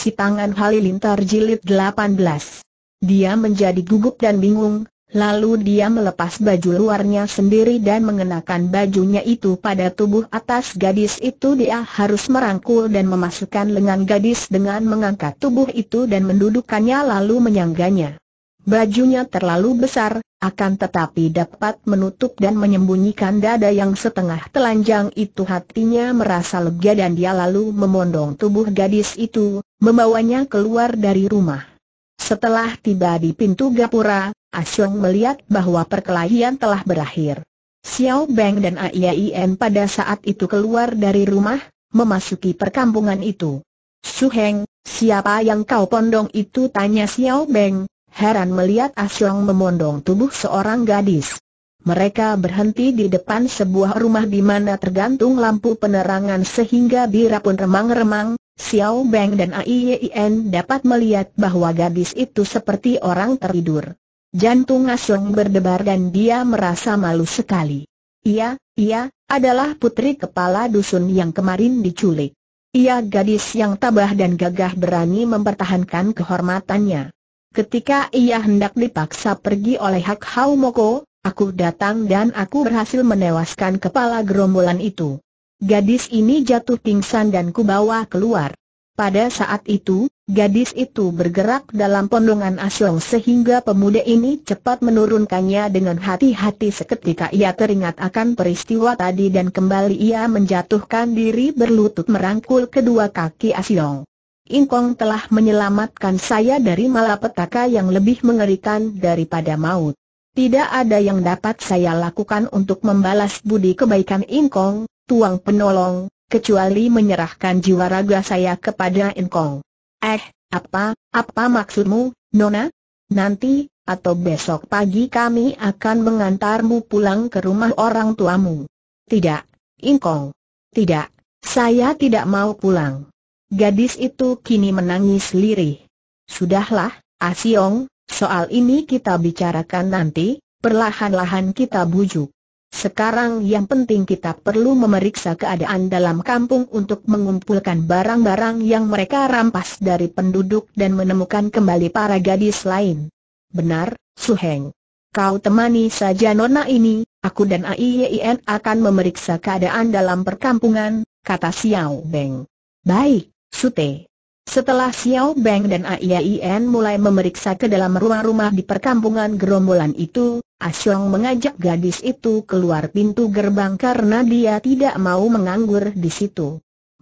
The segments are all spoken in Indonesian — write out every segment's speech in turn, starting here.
Si Tangan Halilintar Jilid 18. Dia menjadi gugup dan bingung, lalu dia melepas baju luarnya sendiri dan mengenakan bajunya itu pada tubuh atas gadis itu dia harus merangkul dan memasukkan lengan gadis dengan mengangkat tubuh itu dan mendudukkannya lalu menyangganya. Bajunya terlalu besar, akan tetapi dapat menutup dan menyembunyikan dada yang setengah telanjang itu hatinya merasa lega dan dia lalu memondong tubuh gadis itu, membawanya keluar dari rumah. Setelah tiba di pintu gapura, Asyong melihat bahwa perkelahian telah berakhir. Xiao Beng dan Aiyin pada saat itu keluar dari rumah, memasuki perkampungan itu. Heng, siapa yang kau pondong itu tanya Xiao Beng, heran melihat Asyong memondong tubuh seorang gadis. Mereka berhenti di depan sebuah rumah di mana tergantung lampu penerangan sehingga Bira pun remang-remang, Xiao Beng dan Aiyien dapat melihat bahwa gadis itu seperti orang tertidur. Jantung Asyong berdebar dan dia merasa malu sekali. Ia, ia, adalah putri kepala dusun yang kemarin diculik. Ia gadis yang tabah dan gagah berani mempertahankan kehormatannya. Ketika ia hendak dipaksa pergi oleh Hak Hau Moko, aku datang dan aku berhasil menewaskan kepala gerombolan itu. Gadis ini jatuh pingsan dan ku bawa keluar. Pada saat itu, gadis itu bergerak dalam pondongan asyong sehingga pemuda ini cepat menurunkannya dengan hati-hati seketika ia teringat akan peristiwa tadi dan kembali ia menjatuhkan diri berlutut merangkul kedua kaki asyong. Inkong telah menyelamatkan saya dari malapetaka yang lebih mengerikan daripada maut. Tidak ada yang dapat saya lakukan untuk membalas budi kebaikan Inkong, tuang penolong, kecuali menyerahkan jiwa raga saya kepada Inkong. Eh, apa, apa maksudmu, Nona? Nanti, atau besok pagi kami akan mengantarmu pulang ke rumah orang tuamu. Tidak, Inkong, Tidak, saya tidak mau pulang. Gadis itu kini menangis lirih. Sudahlah, Asiong, soal ini kita bicarakan nanti, perlahan-lahan kita bujuk. Sekarang yang penting kita perlu memeriksa keadaan dalam kampung untuk mengumpulkan barang-barang yang mereka rampas dari penduduk dan menemukan kembali para gadis lain. Benar, Suheng. Kau temani saja nona ini, aku dan AIYIN akan memeriksa keadaan dalam perkampungan, kata Xiao Beng. Baik, Sute. Setelah Xiao Beng dan Aiyan mulai memeriksa ke dalam rumah-rumah di perkampungan gerombolan itu, Asyong mengajak gadis itu keluar pintu gerbang karena dia tidak mau menganggur di situ.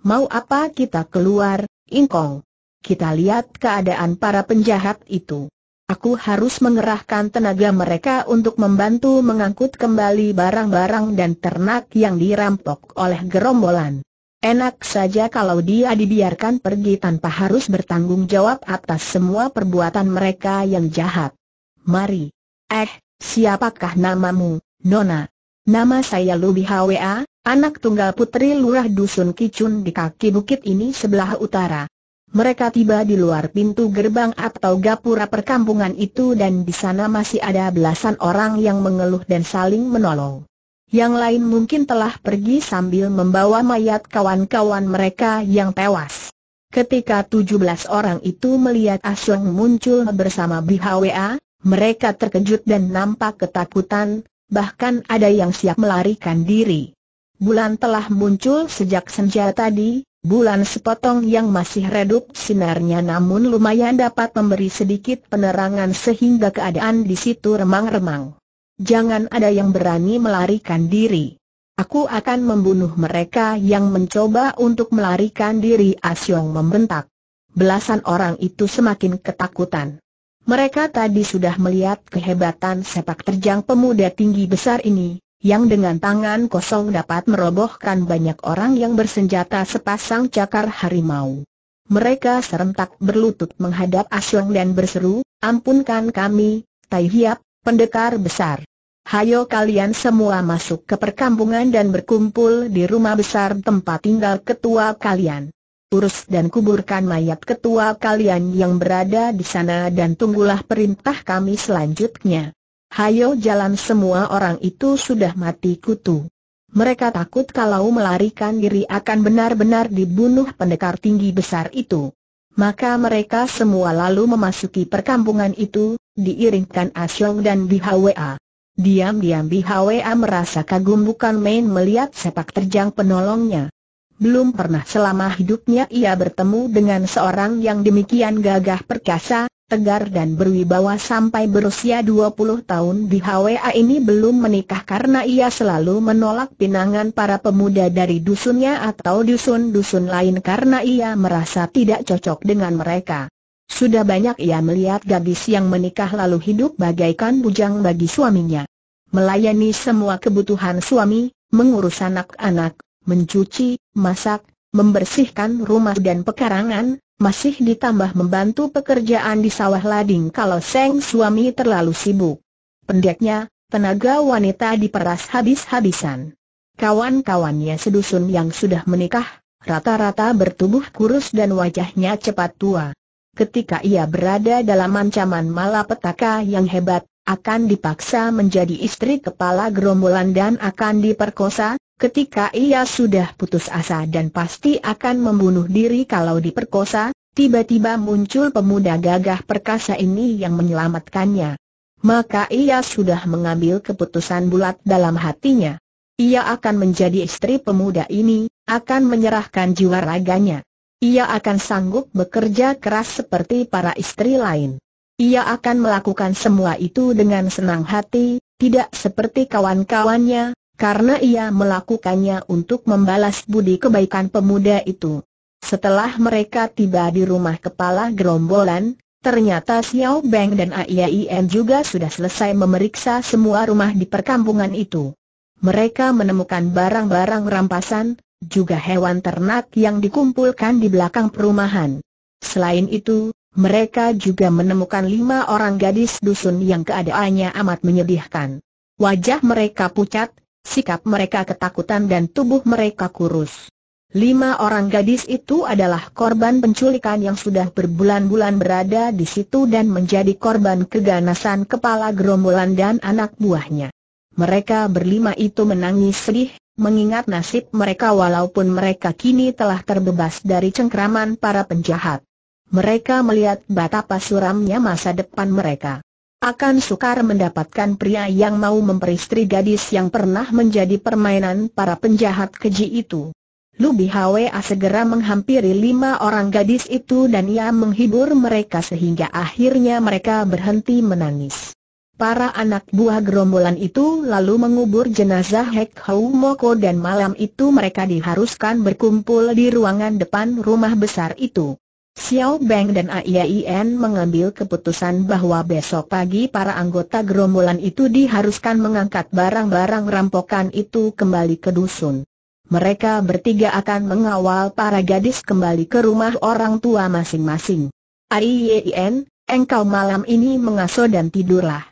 Mau apa kita keluar, Ingkong? Kita lihat keadaan para penjahat itu. Aku harus mengerahkan tenaga mereka untuk membantu mengangkut kembali barang-barang dan ternak yang dirampok oleh gerombolan. Enak saja kalau dia dibiarkan pergi tanpa harus bertanggung jawab atas semua perbuatan mereka yang jahat. Mari. Eh, siapakah namamu, Nona? Nama saya Lubi Hwa, anak tunggal putri lurah dusun Kicun di kaki bukit ini sebelah utara. Mereka tiba di luar pintu gerbang atau gapura perkampungan itu dan di sana masih ada belasan orang yang mengeluh dan saling menolong yang lain mungkin telah pergi sambil membawa mayat kawan-kawan mereka yang tewas. Ketika tujuh belas orang itu melihat Asyong muncul bersama BHWA, mereka terkejut dan nampak ketakutan, bahkan ada yang siap melarikan diri. Bulan telah muncul sejak senja tadi, bulan sepotong yang masih redup sinarnya namun lumayan dapat memberi sedikit penerangan sehingga keadaan di situ remang-remang. Jangan ada yang berani melarikan diri. Aku akan membunuh mereka yang mencoba untuk melarikan diri Asyong membentak. Belasan orang itu semakin ketakutan. Mereka tadi sudah melihat kehebatan sepak terjang pemuda tinggi besar ini, yang dengan tangan kosong dapat merobohkan banyak orang yang bersenjata sepasang cakar harimau. Mereka serentak berlutut menghadap Asyong dan berseru, ampunkan kami, Tai Hiap, pendekar besar. Hayo kalian semua masuk ke perkampungan dan berkumpul di rumah besar tempat tinggal ketua kalian. Urus dan kuburkan mayat ketua kalian yang berada di sana dan tunggulah perintah kami selanjutnya. Hayo jalan semua orang itu sudah mati kutu. Mereka takut kalau melarikan diri akan benar-benar dibunuh pendekar tinggi besar itu. Maka mereka semua lalu memasuki perkampungan itu, diiringkan Asyong dan Bihwa. Diam-diam Bihwa merasa kagum bukan main melihat sepak terjang penolongnya. Belum pernah selama hidupnya ia bertemu dengan seorang yang demikian gagah perkasa, tegar dan berwibawa sampai berusia 20 tahun di HWA ini belum menikah karena ia selalu menolak pinangan para pemuda dari dusunnya atau dusun-dusun lain karena ia merasa tidak cocok dengan mereka. Sudah banyak ia melihat gadis yang menikah lalu hidup bagaikan bujang bagi suaminya. Melayani semua kebutuhan suami, mengurus anak-anak, mencuci, masak, membersihkan rumah dan pekarangan, masih ditambah membantu pekerjaan di sawah lading kalau sang suami terlalu sibuk. Pendeknya, tenaga wanita diperas habis-habisan. Kawan-kawannya sedusun yang sudah menikah, rata-rata bertubuh kurus dan wajahnya cepat tua. Ketika ia berada dalam ancaman malapetaka yang hebat, akan dipaksa menjadi istri kepala gerombolan dan akan diperkosa, Ketika ia sudah putus asa dan pasti akan membunuh diri kalau diperkosa, tiba-tiba muncul pemuda gagah perkasa ini yang menyelamatkannya. Maka ia sudah mengambil keputusan bulat dalam hatinya. Ia akan menjadi istri pemuda ini, akan menyerahkan jiwa raganya. Ia akan sanggup bekerja keras seperti para istri lain. Ia akan melakukan semua itu dengan senang hati, tidak seperti kawan-kawannya, karena ia melakukannya untuk membalas budi kebaikan pemuda itu. Setelah mereka tiba di rumah kepala gerombolan, ternyata Xiao Beng dan AIAIN juga sudah selesai memeriksa semua rumah di perkampungan itu. Mereka menemukan barang-barang rampasan, juga hewan ternak yang dikumpulkan di belakang perumahan. Selain itu, mereka juga menemukan lima orang gadis dusun yang keadaannya amat menyedihkan. Wajah mereka pucat, sikap mereka ketakutan dan tubuh mereka kurus. Lima orang gadis itu adalah korban penculikan yang sudah berbulan-bulan berada di situ dan menjadi korban keganasan kepala gerombolan dan anak buahnya. Mereka berlima itu menangis sedih, mengingat nasib mereka walaupun mereka kini telah terbebas dari cengkraman para penjahat. Mereka melihat betapa suramnya masa depan mereka. Akan sukar mendapatkan pria yang mau memperistri gadis yang pernah menjadi permainan para penjahat keji itu. Lu Bihwa segera menghampiri lima orang gadis itu dan ia menghibur mereka sehingga akhirnya mereka berhenti menangis. Para anak buah gerombolan itu lalu mengubur jenazah Hek Hau Moko dan malam itu mereka diharuskan berkumpul di ruangan depan rumah besar itu. Xiao Beng dan AIAIN mengambil keputusan bahwa besok pagi para anggota gerombolan itu diharuskan mengangkat barang-barang rampokan itu kembali ke dusun. Mereka bertiga akan mengawal para gadis kembali ke rumah orang tua masing-masing. AIAIN, engkau malam ini mengasuh dan tidurlah.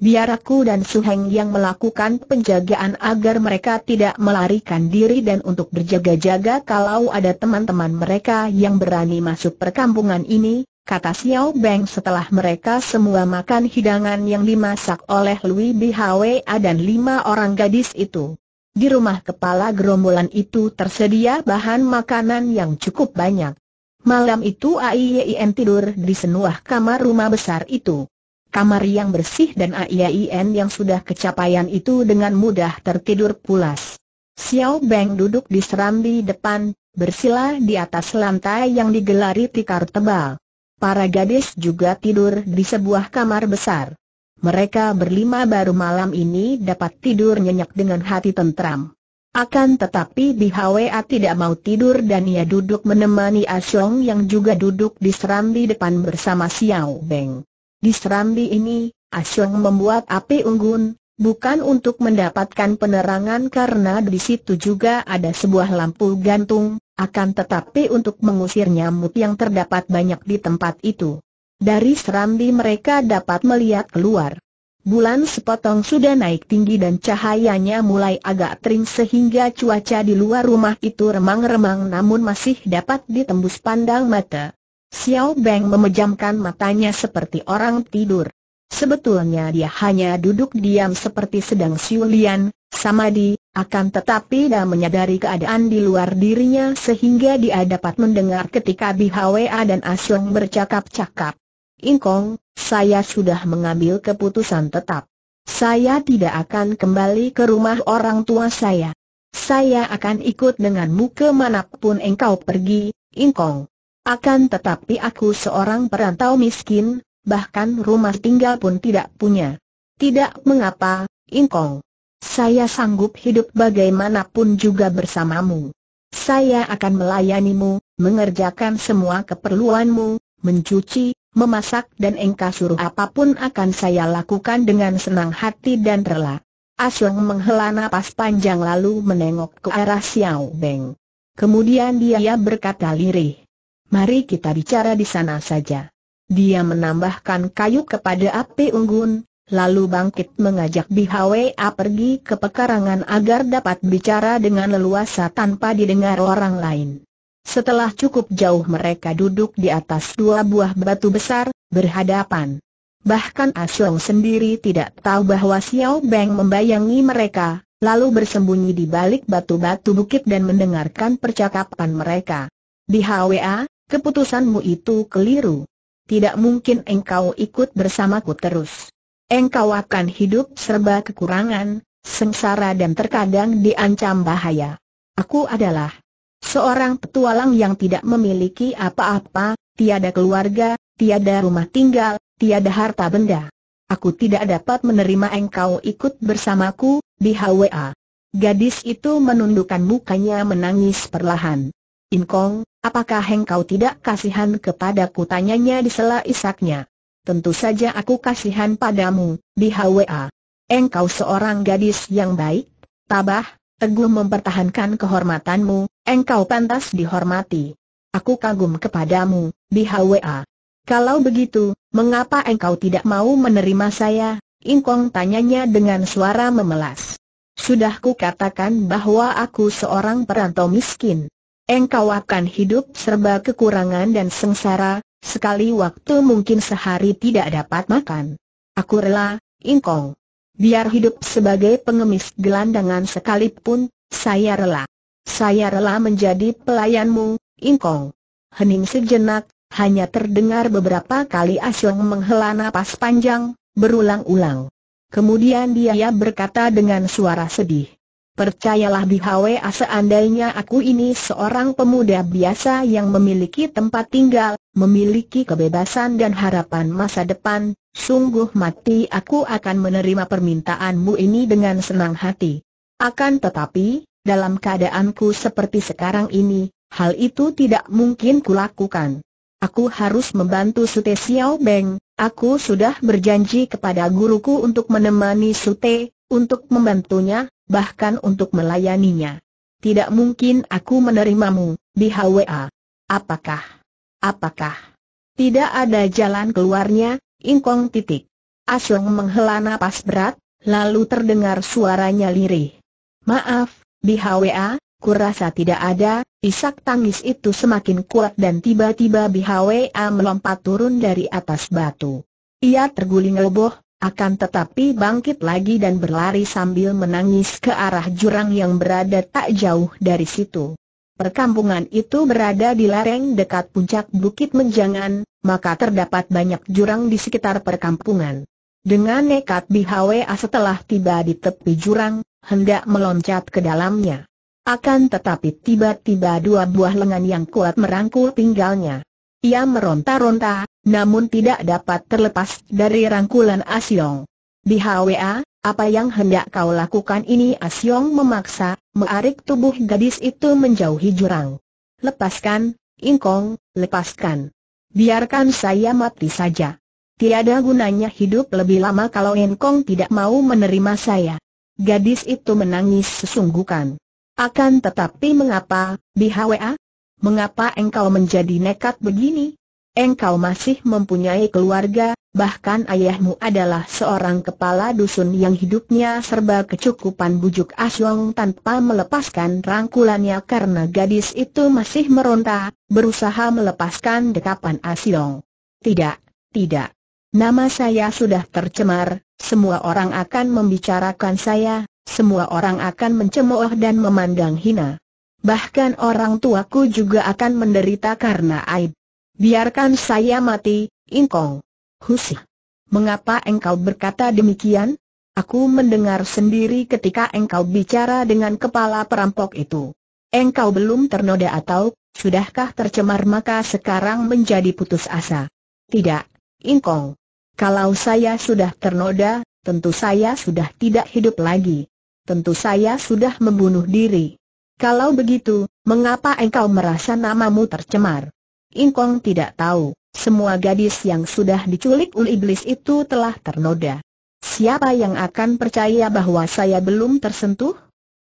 Biar aku dan Suheng yang melakukan penjagaan agar mereka tidak melarikan diri dan untuk berjaga-jaga kalau ada teman-teman mereka yang berani masuk perkampungan ini, kata Xiao Beng setelah mereka semua makan hidangan yang dimasak oleh Lui Bihwa dan lima orang gadis itu. Di rumah kepala gerombolan itu tersedia bahan makanan yang cukup banyak. Malam itu Aiyien tidur di senuah kamar rumah besar itu kamar yang bersih dan AIAIN yang sudah kecapaian itu dengan mudah tertidur pulas. Xiao Beng duduk di serambi depan, bersila di atas lantai yang digelari tikar tebal. Para gadis juga tidur di sebuah kamar besar. Mereka berlima baru malam ini dapat tidur nyenyak dengan hati tentram. Akan tetapi di HWA tidak mau tidur dan ia duduk menemani Asyong yang juga duduk di serambi depan bersama Xiao Beng. Di serambi ini, Asyong membuat api unggun, bukan untuk mendapatkan penerangan karena di situ juga ada sebuah lampu gantung, akan tetapi untuk mengusir nyamuk yang terdapat banyak di tempat itu. Dari serambi mereka dapat melihat keluar. Bulan sepotong sudah naik tinggi dan cahayanya mulai agak terang sehingga cuaca di luar rumah itu remang-remang namun masih dapat ditembus pandang mata. Xiao Beng memejamkan matanya seperti orang tidur. Sebetulnya dia hanya duduk diam seperti sedang siulian, samadi, akan tetapi dia menyadari keadaan di luar dirinya sehingga dia dapat mendengar ketika Bi Hwa dan Asyong bercakap-cakap. Ingkong, saya sudah mengambil keputusan tetap. Saya tidak akan kembali ke rumah orang tua saya. Saya akan ikut denganmu kemanapun engkau pergi, Ingkong. Akan tetapi aku seorang perantau miskin, bahkan rumah tinggal pun tidak punya. Tidak mengapa, Ingkong. Saya sanggup hidup bagaimanapun juga bersamamu. Saya akan melayanimu, mengerjakan semua keperluanmu, mencuci, memasak dan engkau suruh apapun akan saya lakukan dengan senang hati dan rela. Asyong menghela nafas panjang lalu menengok ke arah Xiao Beng. Kemudian dia berkata lirih. Mari kita bicara di sana saja. Dia menambahkan kayu kepada api unggun, lalu bangkit mengajak A pergi ke pekarangan agar dapat bicara dengan leluasa tanpa didengar orang lain. Setelah cukup jauh mereka duduk di atas dua buah batu besar, berhadapan. Bahkan Asyong sendiri tidak tahu bahwa Xiao Beng membayangi mereka, lalu bersembunyi di balik batu-batu bukit dan mendengarkan percakapan mereka. Di HWA, keputusanmu itu keliru. Tidak mungkin engkau ikut bersamaku terus. Engkau akan hidup serba kekurangan, sengsara dan terkadang diancam bahaya. Aku adalah seorang petualang yang tidak memiliki apa-apa, tiada keluarga, tiada rumah tinggal, tiada harta benda. Aku tidak dapat menerima engkau ikut bersamaku, di HWA. Gadis itu menundukkan mukanya menangis perlahan. Inkong, Apakah engkau tidak kasihan kepadaku tanyanya di sela isaknya? Tentu saja aku kasihan padamu, di HWA. Engkau seorang gadis yang baik, tabah, teguh mempertahankan kehormatanmu, engkau pantas dihormati. Aku kagum kepadamu, di HWA. Kalau begitu, mengapa engkau tidak mau menerima saya? Ingkong tanyanya dengan suara memelas. Sudah ku katakan bahwa aku seorang perantau miskin engkau akan hidup serba kekurangan dan sengsara, sekali waktu mungkin sehari tidak dapat makan. Aku rela, ingkong. Biar hidup sebagai pengemis gelandangan sekalipun, saya rela. Saya rela menjadi pelayanmu, ingkong. Hening sejenak, hanya terdengar beberapa kali Asyong menghela napas panjang, berulang-ulang. Kemudian dia berkata dengan suara sedih. Percayalah di Bihwe seandainya aku ini seorang pemuda biasa yang memiliki tempat tinggal, memiliki kebebasan dan harapan masa depan, sungguh mati aku akan menerima permintaanmu ini dengan senang hati. Akan tetapi, dalam keadaanku seperti sekarang ini, hal itu tidak mungkin kulakukan. Aku harus membantu Sute Xiao Beng, aku sudah berjanji kepada guruku untuk menemani Sute, untuk membantunya, bahkan untuk melayaninya. Tidak mungkin aku menerimamu, di HWA. Apakah? Apakah? Tidak ada jalan keluarnya, ingkong titik. Asyong menghela napas berat, lalu terdengar suaranya lirih. Maaf, di HWA, kurasa tidak ada, isak tangis itu semakin kuat dan tiba-tiba Bihawa melompat turun dari atas batu. Ia terguling leboh, akan tetapi bangkit lagi dan berlari sambil menangis ke arah jurang yang berada tak jauh dari situ. Perkampungan itu berada di lereng dekat puncak Bukit Menjangan, maka terdapat banyak jurang di sekitar perkampungan. Dengan nekat BHWA setelah tiba di tepi jurang, hendak meloncat ke dalamnya. Akan tetapi tiba-tiba dua buah lengan yang kuat merangkul pinggalnya. Ia meronta-ronta, namun tidak dapat terlepas dari rangkulan Asyong. Di HWA, apa yang hendak kau lakukan ini Asyong memaksa, mengarik tubuh gadis itu menjauhi jurang. Lepaskan, Ingkong, lepaskan. Biarkan saya mati saja. Tiada gunanya hidup lebih lama kalau Ingkong tidak mau menerima saya. Gadis itu menangis sesungguhkan. Akan tetapi mengapa, di HWA, mengapa engkau menjadi nekat begini? Engkau masih mempunyai keluarga, bahkan ayahmu adalah seorang kepala dusun yang hidupnya serba kecukupan bujuk Asyong tanpa melepaskan rangkulannya karena gadis itu masih meronta, berusaha melepaskan dekapan Asyong. Tidak, tidak. Nama saya sudah tercemar, semua orang akan membicarakan saya, semua orang akan mencemooh dan memandang hina bahkan orang tuaku juga akan menderita karena aib. Biarkan saya mati, ingkong. Husih. Mengapa engkau berkata demikian? Aku mendengar sendiri ketika engkau bicara dengan kepala perampok itu. Engkau belum ternoda atau, sudahkah tercemar maka sekarang menjadi putus asa? Tidak, ingkong. Kalau saya sudah ternoda, tentu saya sudah tidak hidup lagi. Tentu saya sudah membunuh diri. Kalau begitu, mengapa engkau merasa namamu tercemar? Ingkong tidak tahu, semua gadis yang sudah diculik uli iblis itu telah ternoda. Siapa yang akan percaya bahwa saya belum tersentuh?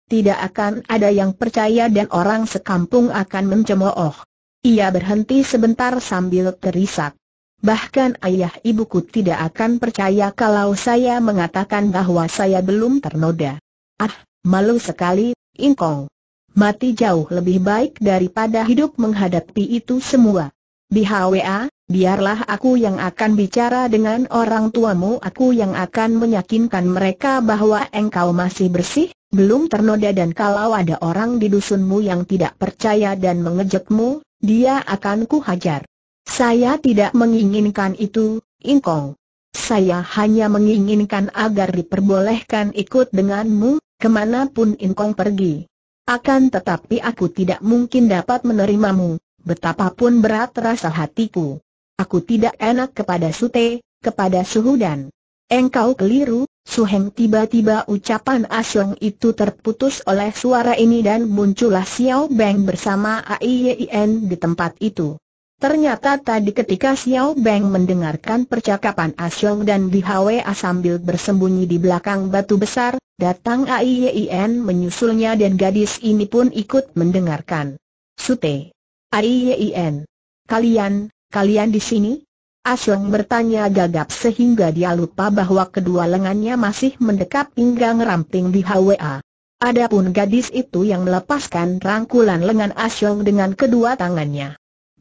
Tidak akan ada yang percaya dan orang sekampung akan mencemooh. Ia berhenti sebentar sambil terisak. Bahkan ayah ibuku tidak akan percaya kalau saya mengatakan bahwa saya belum ternoda. Ah, malu sekali, Ingkong mati jauh lebih baik daripada hidup menghadapi itu semua. Di HWA, biarlah aku yang akan bicara dengan orang tuamu aku yang akan meyakinkan mereka bahwa engkau masih bersih, belum ternoda dan kalau ada orang di dusunmu yang tidak percaya dan mengejekmu, dia akan kuhajar. Saya tidak menginginkan itu, Ingkong. Saya hanya menginginkan agar diperbolehkan ikut denganmu, kemanapun Ingkong pergi. Akan tetapi aku tidak mungkin dapat menerimamu, betapapun berat rasa hatiku. Aku tidak enak kepada Sute, kepada Suhu dan Engkau keliru, Suheng tiba-tiba ucapan Asyong itu terputus oleh suara ini dan muncullah Xiao Beng bersama AIYIN di tempat itu. Ternyata tadi ketika Xiao Beng mendengarkan percakapan Asyong dan Bihwa sambil bersembunyi di belakang batu besar, datang Aiyien menyusulnya dan gadis ini pun ikut mendengarkan. Sute. Aiyien. Kalian, kalian di sini? Asyong bertanya gagap sehingga dia lupa bahwa kedua lengannya masih mendekap pinggang ramping Bihwa. Adapun gadis itu yang melepaskan rangkulan lengan Asyong dengan kedua tangannya.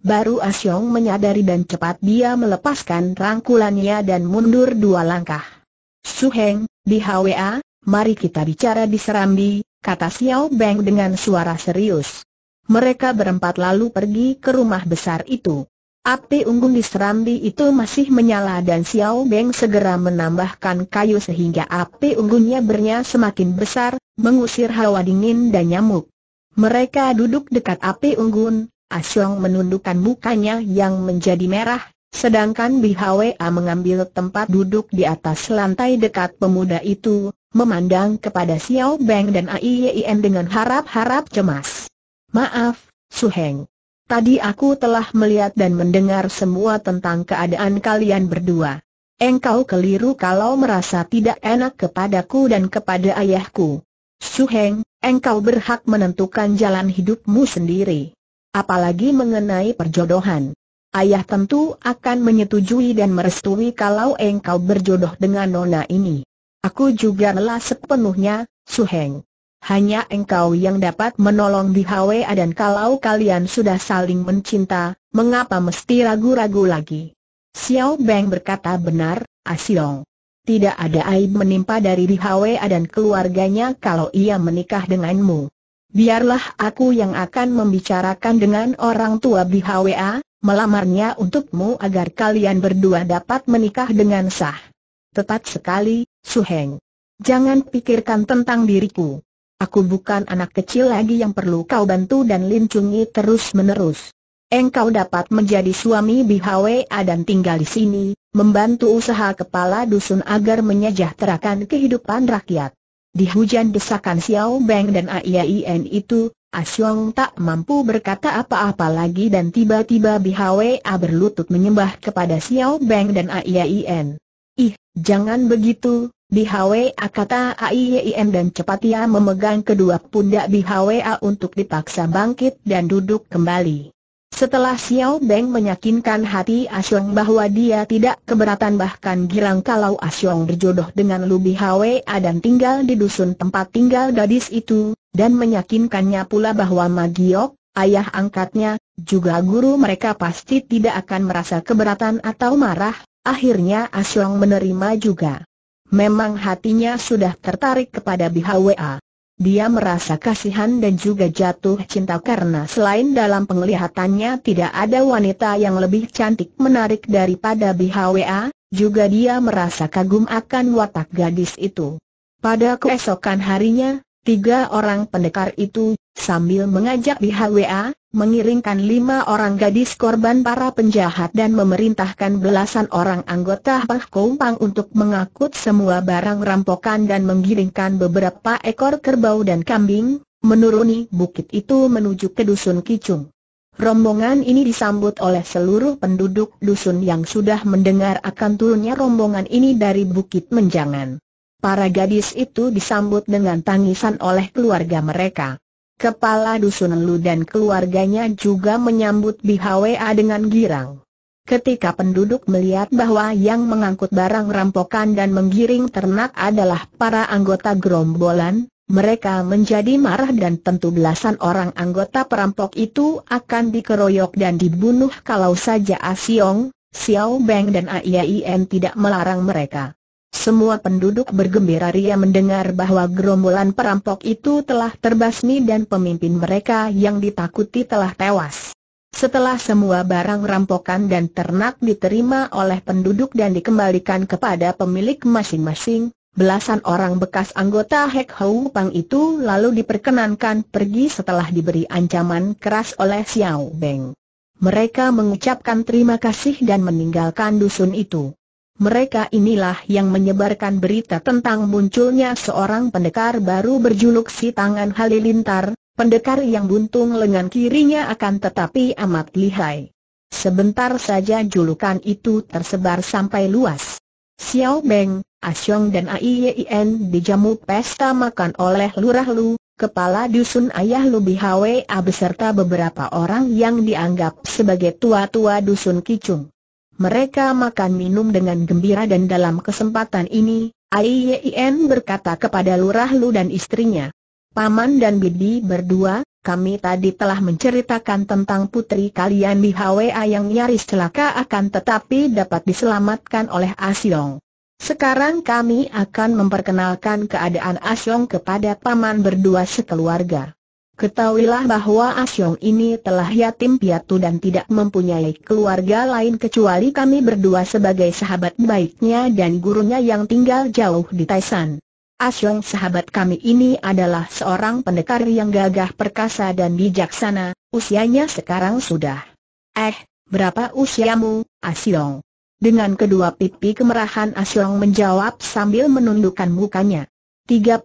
Baru Asyong menyadari dan cepat dia melepaskan rangkulannya dan mundur dua langkah. Suheng, di HWA, mari kita bicara di Serambi, kata Xiao Beng dengan suara serius. Mereka berempat lalu pergi ke rumah besar itu. Api unggun di serambi itu masih menyala dan Xiao Beng segera menambahkan kayu sehingga api unggunnya bernya semakin besar, mengusir hawa dingin dan nyamuk. Mereka duduk dekat api unggun, Asyong menundukkan mukanya yang menjadi merah, sedangkan BHWA mengambil tempat duduk di atas lantai dekat pemuda itu, memandang kepada Xiao Beng dan AIYN dengan harap-harap cemas. Maaf, Su Heng. Tadi aku telah melihat dan mendengar semua tentang keadaan kalian berdua. Engkau keliru kalau merasa tidak enak kepadaku dan kepada ayahku. Su Heng, engkau berhak menentukan jalan hidupmu sendiri apalagi mengenai perjodohan. Ayah tentu akan menyetujui dan merestui kalau engkau berjodoh dengan nona ini. Aku juga lelah sepenuhnya, Heng. Hanya engkau yang dapat menolong di HWA dan kalau kalian sudah saling mencinta, mengapa mesti ragu-ragu lagi? Xiao Beng berkata benar, Asiong. Tidak ada aib menimpa dari Di HWA dan keluarganya kalau ia menikah denganmu biarlah aku yang akan membicarakan dengan orang tua BHWA, melamarnya untukmu agar kalian berdua dapat menikah dengan sah. Tepat sekali, Suheng. Jangan pikirkan tentang diriku. Aku bukan anak kecil lagi yang perlu kau bantu dan lincungi terus-menerus. Engkau dapat menjadi suami BHWA dan tinggal di sini, membantu usaha kepala dusun agar menyejahterakan kehidupan rakyat. Di hujan desakan Xiao Beng dan Aiyain itu, Asyong tak mampu berkata apa-apa lagi dan tiba-tiba Bi Bihwa berlutut menyembah kepada Xiao Beng dan Aiyain. Ih, jangan begitu, Bi Bihwa kata Aiyain dan cepat ia memegang kedua pundak Bi Bihwa untuk dipaksa bangkit dan duduk kembali. Setelah Xiao Beng meyakinkan hati Asyong bahwa dia tidak keberatan bahkan girang kalau Asyong berjodoh dengan Lu Bihwe dan tinggal di dusun tempat tinggal gadis itu, dan meyakinkannya pula bahwa Magiok, ayah angkatnya, juga guru mereka pasti tidak akan merasa keberatan atau marah, akhirnya Asyong menerima juga. Memang hatinya sudah tertarik kepada Bihwa. Dia merasa kasihan dan juga jatuh cinta karena selain dalam penglihatannya tidak ada wanita yang lebih cantik menarik daripada BHWA, juga dia merasa kagum akan watak gadis itu. Pada keesokan harinya, tiga orang pendekar itu sambil mengajak di BHWA, mengiringkan lima orang gadis korban para penjahat dan memerintahkan belasan orang anggota Pak Kompang untuk mengakut semua barang rampokan dan menggiringkan beberapa ekor kerbau dan kambing, menuruni bukit itu menuju ke Dusun Kicung. Rombongan ini disambut oleh seluruh penduduk dusun yang sudah mendengar akan turunnya rombongan ini dari Bukit Menjangan. Para gadis itu disambut dengan tangisan oleh keluarga mereka. Kepala Dusun Lu dan keluarganya juga menyambut BHWA dengan girang. Ketika penduduk melihat bahwa yang mengangkut barang rampokan dan menggiring ternak adalah para anggota gerombolan, mereka menjadi marah dan tentu belasan orang anggota perampok itu akan dikeroyok dan dibunuh kalau saja Asiong, Xiao Beng dan AIAIN tidak melarang mereka. Semua penduduk bergembira ria mendengar bahwa gerombolan perampok itu telah terbasmi dan pemimpin mereka yang ditakuti telah tewas. Setelah semua barang rampokan dan ternak diterima oleh penduduk dan dikembalikan kepada pemilik masing-masing, belasan orang bekas anggota Hek Hou Pang itu lalu diperkenankan pergi setelah diberi ancaman keras oleh Xiao Beng. Mereka mengucapkan terima kasih dan meninggalkan dusun itu. Mereka inilah yang menyebarkan berita tentang munculnya seorang pendekar baru berjuluk si tangan halilintar, pendekar yang buntung lengan kirinya akan tetapi amat lihai. Sebentar saja julukan itu tersebar sampai luas. Xiao Beng, Asyong dan Aiyin dijamu pesta makan oleh Lurah Lu, Kepala Dusun Ayah Lu beserta beberapa orang yang dianggap sebagai tua-tua Dusun Kicung. Mereka makan minum dengan gembira dan dalam kesempatan ini, Aiyen berkata kepada Lurah Lu dan istrinya. Paman dan Bibi berdua, kami tadi telah menceritakan tentang putri kalian di Hwa yang nyaris celaka akan tetapi dapat diselamatkan oleh Asyong. Sekarang kami akan memperkenalkan keadaan Asyong kepada paman berdua sekeluarga. Ketahuilah bahwa Asyong ini telah yatim piatu dan tidak mempunyai keluarga lain kecuali kami berdua sebagai sahabat baiknya dan gurunya yang tinggal jauh di Taisan. Asyong sahabat kami ini adalah seorang pendekar yang gagah perkasa dan bijaksana, usianya sekarang sudah. Eh, berapa usiamu, Asyong? Dengan kedua pipi kemerahan Asyong menjawab sambil menundukkan mukanya. 33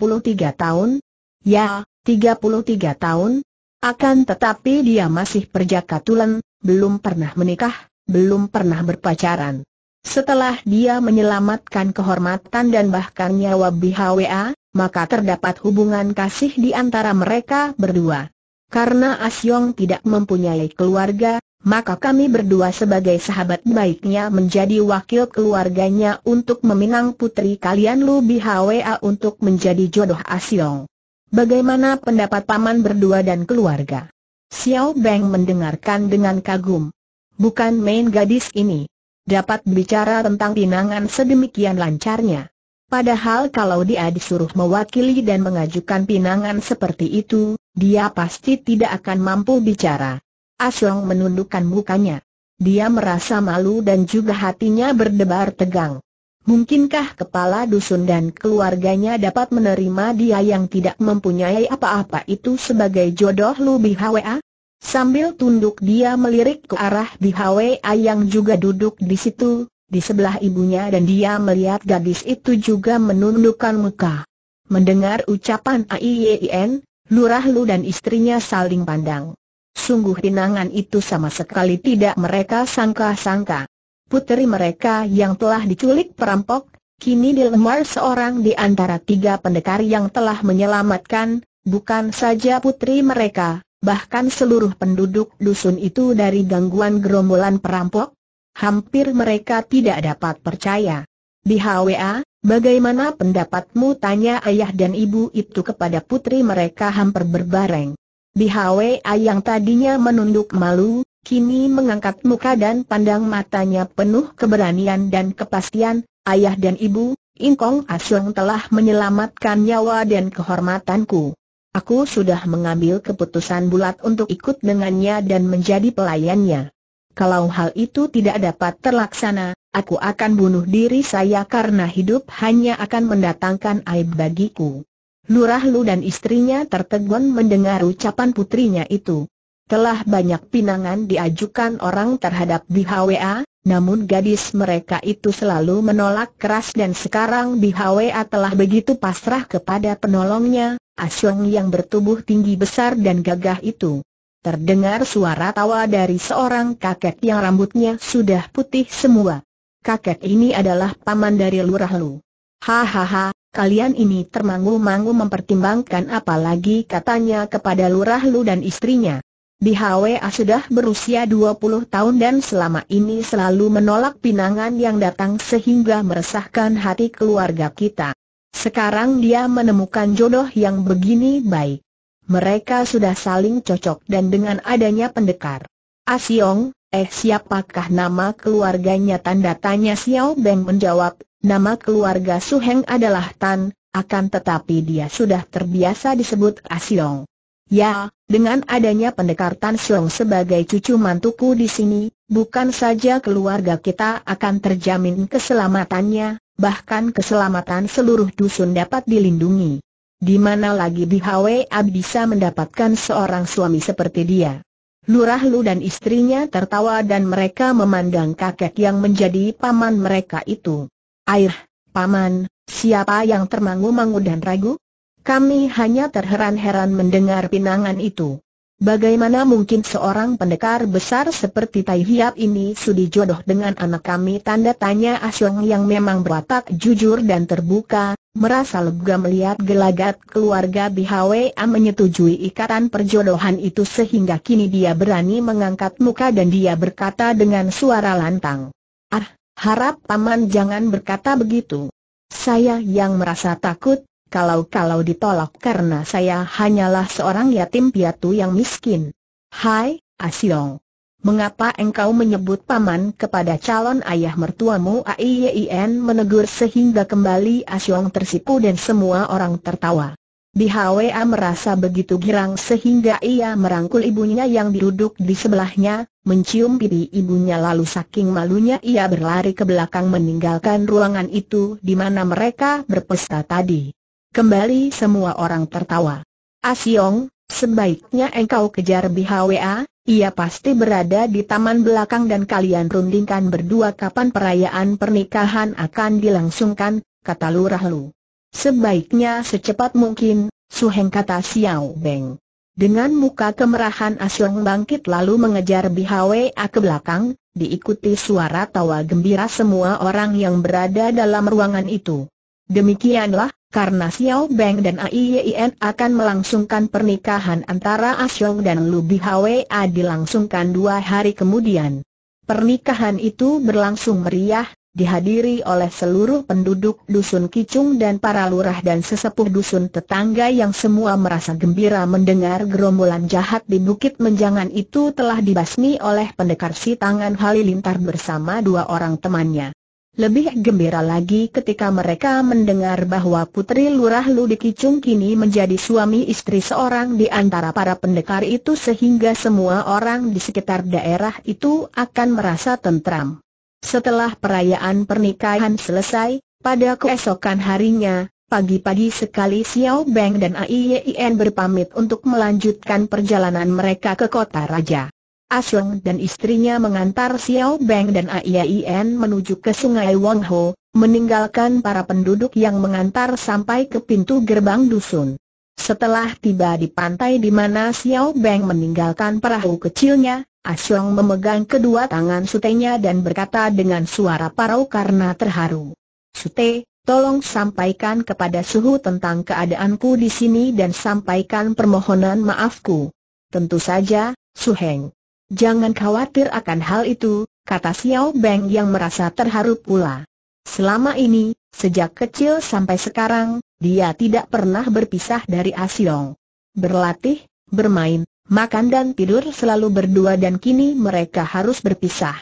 tahun? Ya, 33 tahun. Akan tetapi dia masih perjaka tulen, belum pernah menikah, belum pernah berpacaran. Setelah dia menyelamatkan kehormatan dan bahkan nyawa BHWA, maka terdapat hubungan kasih di antara mereka berdua. Karena Asyong tidak mempunyai keluarga, maka kami berdua sebagai sahabat baiknya menjadi wakil keluarganya untuk meminang putri kalian Lu BHWA untuk menjadi jodoh Asyong. Bagaimana pendapat paman berdua dan keluarga? Xiao Beng mendengarkan dengan kagum. Bukan main gadis ini. Dapat bicara tentang pinangan sedemikian lancarnya. Padahal kalau dia disuruh mewakili dan mengajukan pinangan seperti itu, dia pasti tidak akan mampu bicara. Asyong menundukkan mukanya. Dia merasa malu dan juga hatinya berdebar tegang. Mungkinkah kepala dusun dan keluarganya dapat menerima dia yang tidak mempunyai apa-apa itu sebagai jodoh Lu Bihwa? Sambil tunduk dia melirik ke arah Bihwa yang juga duduk di situ, di sebelah ibunya dan dia melihat gadis itu juga menundukkan muka. Mendengar ucapan Aiyen, Lurah Lu dan istrinya saling pandang. Sungguh pinangan itu sama sekali tidak mereka sangka-sangka. Putri mereka yang telah diculik perampok, kini dilemar seorang di antara tiga pendekar yang telah menyelamatkan, bukan saja putri mereka, bahkan seluruh penduduk dusun itu dari gangguan gerombolan perampok. Hampir mereka tidak dapat percaya. Di HWA, bagaimana pendapatmu tanya ayah dan ibu itu kepada putri mereka hampir berbareng. Di HWA yang tadinya menunduk malu, Kini mengangkat muka dan pandang matanya penuh keberanian dan kepastian, ayah dan ibu, Ingkong Asyong telah menyelamatkan nyawa dan kehormatanku. Aku sudah mengambil keputusan bulat untuk ikut dengannya dan menjadi pelayannya. Kalau hal itu tidak dapat terlaksana, aku akan bunuh diri saya karena hidup hanya akan mendatangkan aib bagiku. Lurah Lu dan istrinya tertegun mendengar ucapan putrinya itu. Telah banyak pinangan diajukan orang terhadap BHWA, namun gadis mereka itu selalu menolak keras dan sekarang BHWA telah begitu pasrah kepada penolongnya, Asyong yang bertubuh tinggi besar dan gagah itu. Terdengar suara tawa dari seorang kakek yang rambutnya sudah putih semua. Kakek ini adalah paman dari Lurah Lu. Hahaha, Kalian ini termangu-mangu mempertimbangkan apa lagi? katanya kepada lurah lu dan istrinya. Di HWA sudah berusia 20 tahun dan selama ini selalu menolak pinangan yang datang sehingga meresahkan hati keluarga kita. Sekarang dia menemukan jodoh yang begini baik. Mereka sudah saling cocok dan dengan adanya pendekar. Asiong, eh siapakah nama keluarganya tanda tanya Xiao Beng menjawab, nama keluarga Su Heng adalah Tan, akan tetapi dia sudah terbiasa disebut Asiong. Ya, dengan adanya pendekar Tan sebagai cucu mantuku di sini, bukan saja keluarga kita akan terjamin keselamatannya, bahkan keselamatan seluruh dusun dapat dilindungi. Di mana lagi ab bisa mendapatkan seorang suami seperti dia? Lurah Lu dan istrinya tertawa dan mereka memandang kakek yang menjadi paman mereka itu. Air, paman, siapa yang termangu-mangu dan ragu? Kami hanya terheran-heran mendengar pinangan itu. Bagaimana mungkin seorang pendekar besar seperti Tai Hiap ini sudi jodoh dengan anak kami? Tanda tanya Asyong yang memang berwatak jujur dan terbuka, merasa lega melihat gelagat keluarga A menyetujui ikatan perjodohan itu sehingga kini dia berani mengangkat muka dan dia berkata dengan suara lantang. Ah, harap paman jangan berkata begitu. Saya yang merasa takut, kalau-kalau ditolak karena saya hanyalah seorang yatim piatu yang miskin. Hai, Asyong. Mengapa engkau menyebut paman kepada calon ayah mertuamu AIYIN menegur sehingga kembali Asyong tersipu dan semua orang tertawa. Di HWA merasa begitu girang sehingga ia merangkul ibunya yang duduk di sebelahnya, mencium pipi ibunya lalu saking malunya ia berlari ke belakang meninggalkan ruangan itu di mana mereka berpesta tadi. Kembali semua orang tertawa. Asyong, ah, sebaiknya engkau kejar BHWA, ia pasti berada di taman belakang dan kalian rundingkan berdua kapan perayaan pernikahan akan dilangsungkan, kata Lurah Lu. Sebaiknya secepat mungkin, Suheng kata Xiao Beng. Dengan muka kemerahan Asyong ah bangkit lalu mengejar BHWA ke belakang, diikuti suara tawa gembira semua orang yang berada dalam ruangan itu. Demikianlah, karena Xiao Beng dan AIYIN akan melangsungkan pernikahan antara Asyong dan Lu Bihwa dilangsungkan dua hari kemudian. Pernikahan itu berlangsung meriah, dihadiri oleh seluruh penduduk dusun Kicung dan para lurah dan sesepuh dusun tetangga yang semua merasa gembira mendengar gerombolan jahat di Bukit Menjangan itu telah dibasmi oleh pendekar si tangan halilintar bersama dua orang temannya. Lebih gembira lagi ketika mereka mendengar bahwa Putri Lurah Ludikicung kini menjadi suami istri seorang di antara para pendekar itu sehingga semua orang di sekitar daerah itu akan merasa tentram. Setelah perayaan pernikahan selesai, pada keesokan harinya, pagi-pagi sekali Xiao Beng dan Aiyen berpamit untuk melanjutkan perjalanan mereka ke kota raja. Asleng dan istrinya mengantar Xiao Beng dan Aiyien menuju ke sungai Wang meninggalkan para penduduk yang mengantar sampai ke pintu gerbang dusun. Setelah tiba di pantai di mana Xiao Beng meninggalkan perahu kecilnya, Asleng memegang kedua tangan sutenya dan berkata dengan suara parau karena terharu. Sute, Tolong sampaikan kepada Suhu tentang keadaanku di sini dan sampaikan permohonan maafku. Tentu saja, Suheng. Jangan khawatir akan hal itu, kata Xiao Beng yang merasa terharu pula. Selama ini, sejak kecil sampai sekarang, dia tidak pernah berpisah dari Asiong. Berlatih, bermain, makan dan tidur selalu berdua dan kini mereka harus berpisah.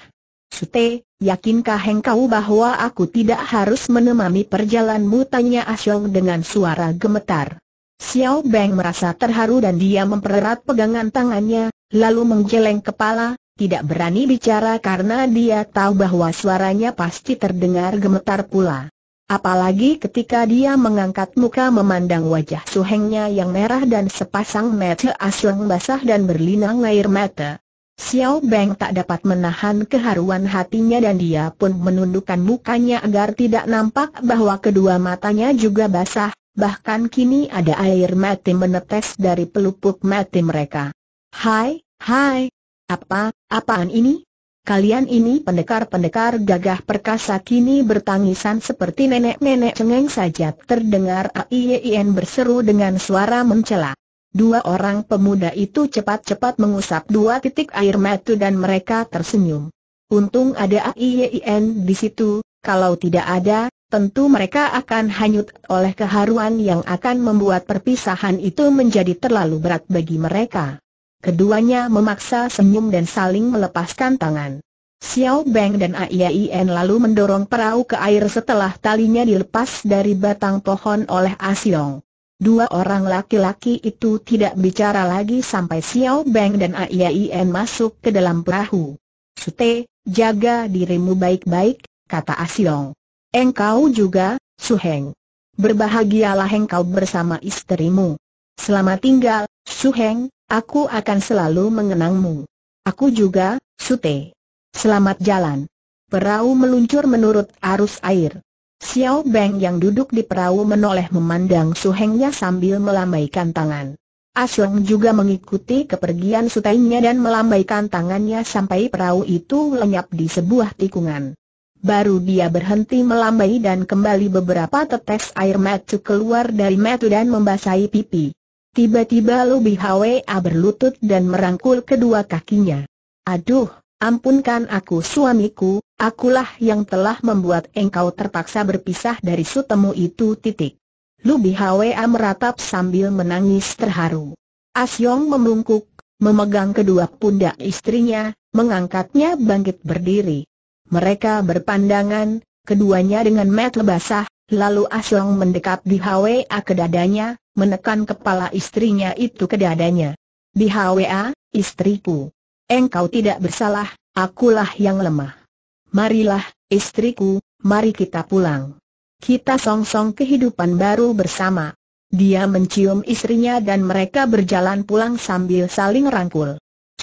Sute, yakinkah engkau bahwa aku tidak harus menemani perjalanmu? Tanya Asiong dengan suara gemetar. Xiao Beng merasa terharu dan dia mempererat pegangan tangannya, lalu menggeleng kepala, tidak berani bicara karena dia tahu bahwa suaranya pasti terdengar gemetar pula. Apalagi ketika dia mengangkat muka memandang wajah suhengnya yang merah dan sepasang mata asli basah dan berlinang air mata. Xiao Beng tak dapat menahan keharuan hatinya dan dia pun menundukkan mukanya agar tidak nampak bahwa kedua matanya juga basah, bahkan kini ada air mati menetes dari pelupuk mati mereka. Hai, hai, apa, apaan ini? Kalian ini pendekar-pendekar gagah perkasa kini bertangisan seperti nenek-nenek cengeng saja terdengar AIYN e berseru dengan suara mencela. Dua orang pemuda itu cepat-cepat mengusap dua titik air mata dan mereka tersenyum. Untung ada AIYN e di situ, kalau tidak ada, tentu mereka akan hanyut oleh keharuan yang akan membuat perpisahan itu menjadi terlalu berat bagi mereka. Keduanya memaksa senyum dan saling melepaskan tangan. Xiao Beng dan Aiyien lalu mendorong perahu ke air setelah talinya dilepas dari batang pohon oleh Asiong. Dua orang laki-laki itu tidak bicara lagi sampai Xiao Beng dan Aiyien masuk ke dalam perahu. Sute, jaga dirimu baik-baik, kata Asiong. Engkau juga, Suheng. Berbahagialah engkau bersama istrimu. Selamat tinggal, Suheng, Aku akan selalu mengenangmu. Aku juga, Sute. Selamat jalan. Perahu meluncur menurut arus air. Xiao Beng yang duduk di perahu menoleh memandang suhengnya sambil melambaikan tangan. Asyong juga mengikuti kepergian sutainya dan melambaikan tangannya sampai perahu itu lenyap di sebuah tikungan. Baru dia berhenti melambai dan kembali beberapa tetes air matu keluar dari matu dan membasahi pipi. Tiba-tiba Lubi Hwa berlutut dan merangkul kedua kakinya. Aduh, ampunkan aku suamiku, akulah yang telah membuat engkau terpaksa berpisah dari sutemu itu titik. Lubi Hwa meratap sambil menangis terharu. Asyong membungkuk, memegang kedua pundak istrinya, mengangkatnya bangkit berdiri. Mereka berpandangan, keduanya dengan mata basah, Lalu Aslong mendekap di HWA ke dadanya, menekan kepala istrinya itu ke dadanya. Di HWA, istriku. Engkau tidak bersalah, akulah yang lemah. Marilah, istriku, mari kita pulang. Kita song-song kehidupan baru bersama. Dia mencium istrinya dan mereka berjalan pulang sambil saling rangkul.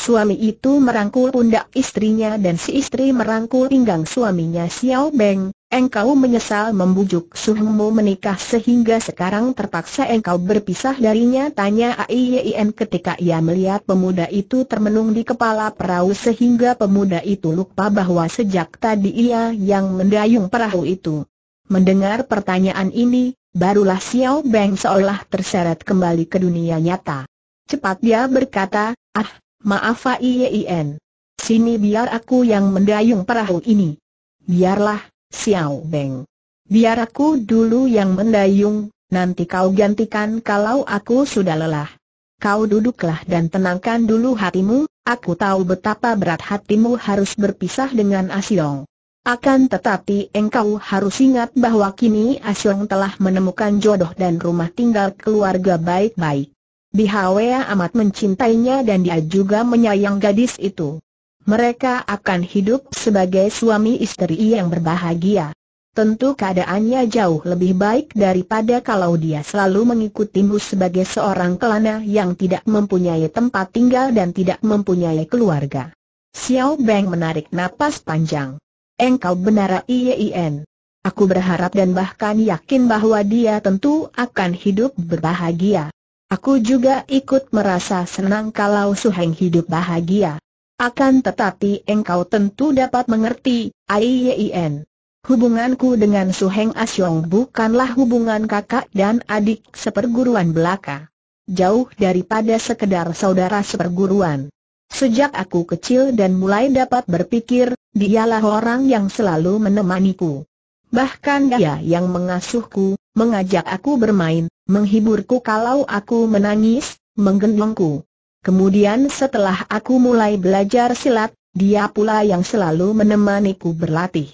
Suami itu merangkul pundak istrinya dan si istri merangkul pinggang suaminya Xiao Beng. Engkau menyesal membujuk suhumu menikah sehingga sekarang terpaksa engkau berpisah darinya tanya Aiyim ketika ia melihat pemuda itu termenung di kepala perahu sehingga pemuda itu lupa bahwa sejak tadi ia yang mendayung perahu itu. Mendengar pertanyaan ini, barulah Xiao Beng seolah terseret kembali ke dunia nyata. Cepat dia berkata, ah, Maaf Aien. Sini biar aku yang mendayung perahu ini. Biarlah, Xiao Beng. Biar aku dulu yang mendayung, nanti kau gantikan kalau aku sudah lelah. Kau duduklah dan tenangkan dulu hatimu, aku tahu betapa berat hatimu harus berpisah dengan Asyong. Akan tetapi engkau harus ingat bahwa kini Asyong telah menemukan jodoh dan rumah tinggal keluarga baik-baik. Bihawea amat mencintainya dan dia juga menyayang gadis itu. Mereka akan hidup sebagai suami istri yang berbahagia. Tentu keadaannya jauh lebih baik daripada kalau dia selalu mengikutimu sebagai seorang kelana yang tidak mempunyai tempat tinggal dan tidak mempunyai keluarga. Xiao Beng menarik napas panjang. Engkau benar Iyein. Aku berharap dan bahkan yakin bahwa dia tentu akan hidup berbahagia. Aku juga ikut merasa senang kalau Heng hidup bahagia. Akan tetapi engkau tentu dapat mengerti, Aiyien. Hubunganku dengan Heng Asyong bukanlah hubungan kakak dan adik seperguruan belaka. Jauh daripada sekedar saudara seperguruan. Sejak aku kecil dan mulai dapat berpikir, dialah orang yang selalu menemaniku. Bahkan dia yang mengasuhku, mengajak aku bermain, menghiburku kalau aku menangis, menggendongku. Kemudian setelah aku mulai belajar silat, dia pula yang selalu menemaniku berlatih.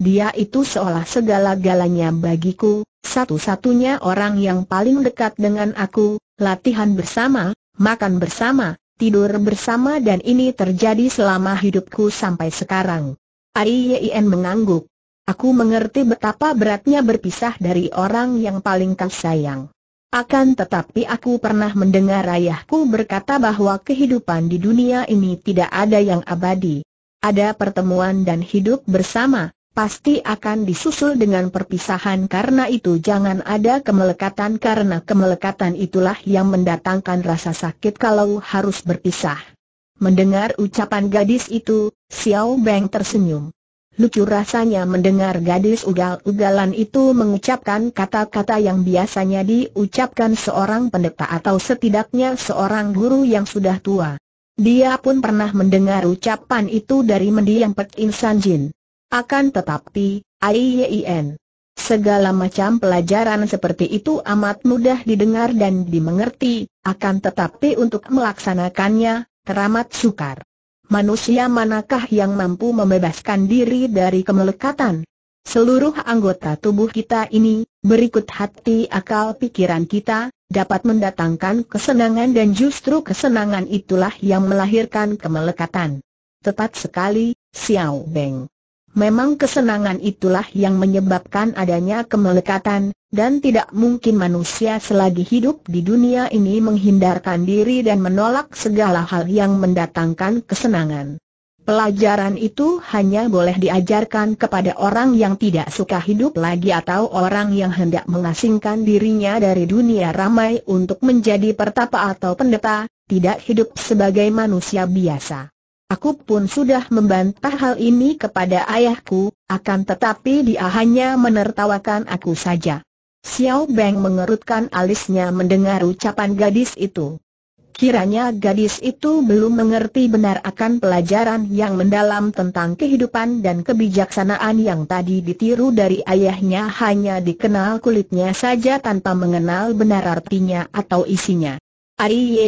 Dia itu seolah segala-galanya bagiku, satu-satunya orang yang paling dekat dengan aku, latihan bersama, makan bersama, tidur bersama dan ini terjadi selama hidupku sampai sekarang. Aiyen mengangguk. Aku mengerti betapa beratnya berpisah dari orang yang paling kau sayang. Akan tetapi aku pernah mendengar ayahku berkata bahwa kehidupan di dunia ini tidak ada yang abadi. Ada pertemuan dan hidup bersama, pasti akan disusul dengan perpisahan karena itu jangan ada kemelekatan karena kemelekatan itulah yang mendatangkan rasa sakit kalau harus berpisah. Mendengar ucapan gadis itu, Xiao Beng tersenyum. Lucu rasanya mendengar gadis ugal-ugalan itu mengucapkan kata-kata yang biasanya diucapkan seorang pendeta atau setidaknya seorang guru yang sudah tua. Dia pun pernah mendengar ucapan itu dari mendiang Pek Insan Jin. Akan tetapi, AIYIN. Segala macam pelajaran seperti itu amat mudah didengar dan dimengerti, akan tetapi untuk melaksanakannya, teramat sukar manusia manakah yang mampu membebaskan diri dari kemelekatan? Seluruh anggota tubuh kita ini, berikut hati akal pikiran kita, dapat mendatangkan kesenangan dan justru kesenangan itulah yang melahirkan kemelekatan. Tepat sekali, Xiao Beng. Memang kesenangan itulah yang menyebabkan adanya kemelekatan, dan tidak mungkin manusia selagi hidup di dunia ini menghindarkan diri dan menolak segala hal yang mendatangkan kesenangan. Pelajaran itu hanya boleh diajarkan kepada orang yang tidak suka hidup lagi atau orang yang hendak mengasingkan dirinya dari dunia ramai untuk menjadi pertapa atau pendeta, tidak hidup sebagai manusia biasa. Aku pun sudah membantah hal ini kepada ayahku, akan tetapi dia hanya menertawakan aku saja. Xiao Beng mengerutkan alisnya mendengar ucapan gadis itu. Kiranya gadis itu belum mengerti benar akan pelajaran yang mendalam tentang kehidupan dan kebijaksanaan yang tadi ditiru dari ayahnya hanya dikenal kulitnya saja tanpa mengenal benar artinya atau isinya. Ari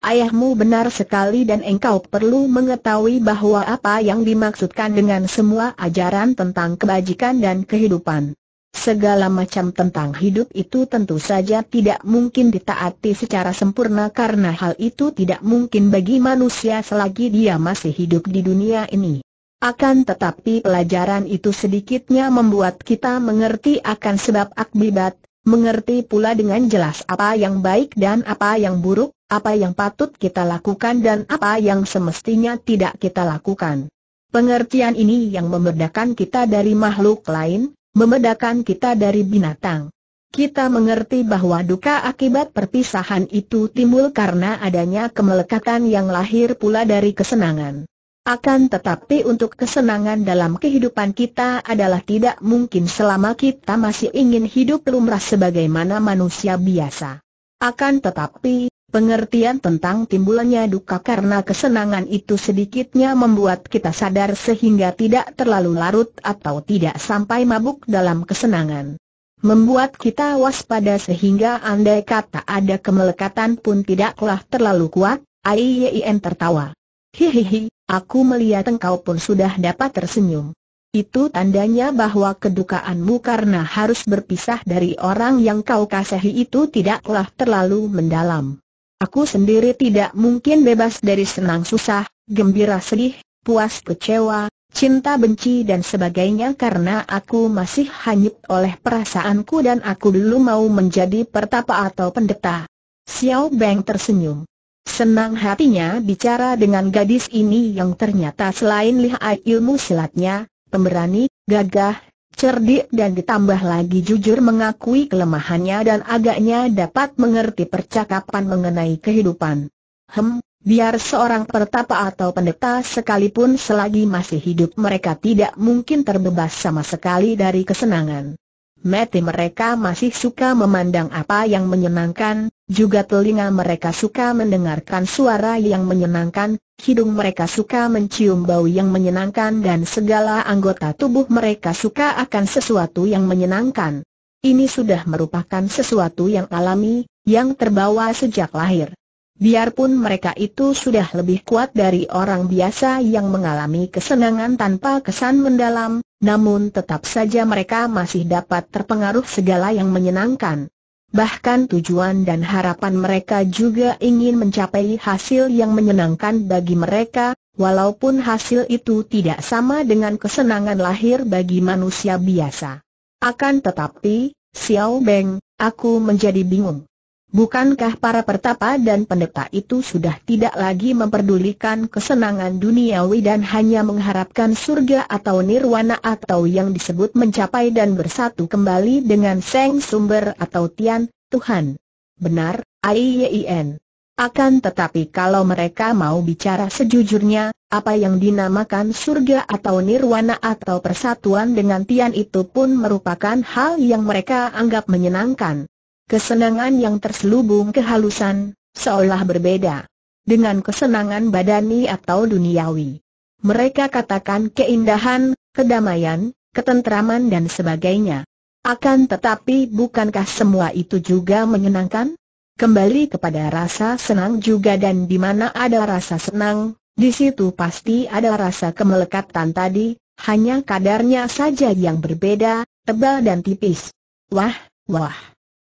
Ayahmu benar sekali dan engkau perlu mengetahui bahwa apa yang dimaksudkan dengan semua ajaran tentang kebajikan dan kehidupan. Segala macam tentang hidup itu tentu saja tidak mungkin ditaati secara sempurna karena hal itu tidak mungkin bagi manusia selagi dia masih hidup di dunia ini. Akan tetapi pelajaran itu sedikitnya membuat kita mengerti akan sebab akibat, mengerti pula dengan jelas apa yang baik dan apa yang buruk, apa yang patut kita lakukan dan apa yang semestinya tidak kita lakukan. Pengertian ini yang membedakan kita dari makhluk lain, membedakan kita dari binatang. Kita mengerti bahwa duka akibat perpisahan itu timbul karena adanya kemelekatan yang lahir pula dari kesenangan. Akan tetapi untuk kesenangan dalam kehidupan kita adalah tidak mungkin selama kita masih ingin hidup lumrah sebagaimana manusia biasa. Akan tetapi, Pengertian tentang timbulannya duka karena kesenangan itu sedikitnya membuat kita sadar sehingga tidak terlalu larut atau tidak sampai mabuk dalam kesenangan. Membuat kita waspada sehingga andai kata ada kemelekatan pun tidaklah terlalu kuat, Aiyen tertawa. Hihihi, aku melihat engkau pun sudah dapat tersenyum. Itu tandanya bahwa kedukaanmu karena harus berpisah dari orang yang kau kasihi itu tidaklah terlalu mendalam. Aku sendiri tidak mungkin bebas dari senang susah, gembira sedih, puas kecewa, cinta benci dan sebagainya karena aku masih hanyut oleh perasaanku dan aku dulu mau menjadi pertapa atau pendeta. Xiao Beng tersenyum. Senang hatinya bicara dengan gadis ini yang ternyata selain lihai ilmu silatnya, pemberani, gagah, cerdik dan ditambah lagi jujur mengakui kelemahannya dan agaknya dapat mengerti percakapan mengenai kehidupan. Hem, biar seorang pertapa atau pendeta sekalipun selagi masih hidup mereka tidak mungkin terbebas sama sekali dari kesenangan. Mati mereka masih suka memandang apa yang menyenangkan, juga telinga mereka suka mendengarkan suara yang menyenangkan, hidung mereka suka mencium bau yang menyenangkan dan segala anggota tubuh mereka suka akan sesuatu yang menyenangkan. Ini sudah merupakan sesuatu yang alami, yang terbawa sejak lahir. Biarpun mereka itu sudah lebih kuat dari orang biasa yang mengalami kesenangan tanpa kesan mendalam, namun tetap saja mereka masih dapat terpengaruh segala yang menyenangkan. Bahkan tujuan dan harapan mereka juga ingin mencapai hasil yang menyenangkan bagi mereka, walaupun hasil itu tidak sama dengan kesenangan lahir bagi manusia biasa. Akan tetapi, Xiao Beng, aku menjadi bingung. Bukankah para pertapa dan pendeta itu sudah tidak lagi memperdulikan kesenangan duniawi dan hanya mengharapkan surga atau nirwana atau yang disebut mencapai dan bersatu kembali dengan Seng Sumber atau Tian, Tuhan? Benar, Aiyin. Akan tetapi kalau mereka mau bicara sejujurnya, apa yang dinamakan surga atau nirwana atau persatuan dengan Tian itu pun merupakan hal yang mereka anggap menyenangkan Kesenangan yang terselubung kehalusan, seolah berbeda dengan kesenangan badani atau duniawi. Mereka katakan keindahan, kedamaian, ketentraman dan sebagainya. Akan tetapi bukankah semua itu juga menyenangkan? Kembali kepada rasa senang juga dan di mana ada rasa senang, di situ pasti ada rasa kemelekatan tadi, hanya kadarnya saja yang berbeda, tebal dan tipis. Wah, wah.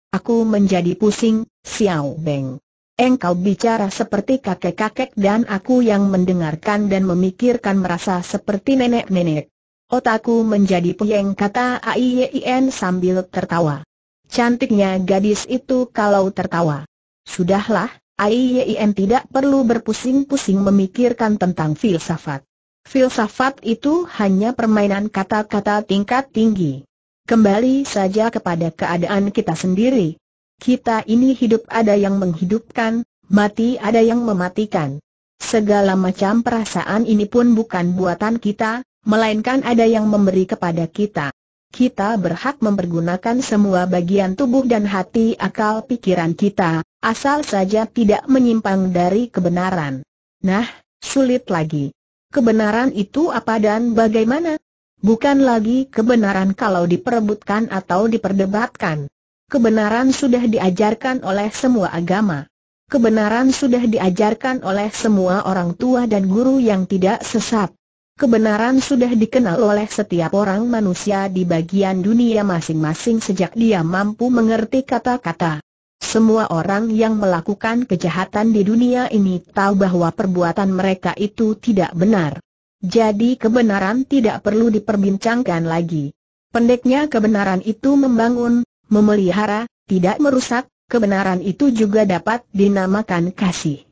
Aku menjadi pusing, Xiao Beng. Engkau bicara seperti kakek-kakek dan aku yang mendengarkan dan memikirkan merasa seperti nenek-nenek. Otakku menjadi puyeng kata Aiyin sambil tertawa. Cantiknya gadis itu kalau tertawa. Sudahlah, Aiyin tidak perlu berpusing-pusing memikirkan tentang filsafat. Filsafat itu hanya permainan kata-kata tingkat tinggi. Kembali saja kepada keadaan kita sendiri. Kita ini hidup ada yang menghidupkan, mati ada yang mematikan. Segala macam perasaan ini pun bukan buatan kita, melainkan ada yang memberi kepada kita. Kita berhak mempergunakan semua bagian tubuh dan hati akal pikiran kita, asal saja tidak menyimpang dari kebenaran. Nah, sulit lagi. Kebenaran itu apa dan bagaimana? Bukan lagi kebenaran kalau diperebutkan atau diperdebatkan. Kebenaran sudah diajarkan oleh semua agama. Kebenaran sudah diajarkan oleh semua orang tua dan guru yang tidak sesat. Kebenaran sudah dikenal oleh setiap orang manusia di bagian dunia masing-masing sejak dia mampu mengerti kata-kata. Semua orang yang melakukan kejahatan di dunia ini tahu bahwa perbuatan mereka itu tidak benar. Jadi kebenaran tidak perlu diperbincangkan lagi. Pendeknya kebenaran itu membangun, memelihara, tidak merusak, kebenaran itu juga dapat dinamakan kasih.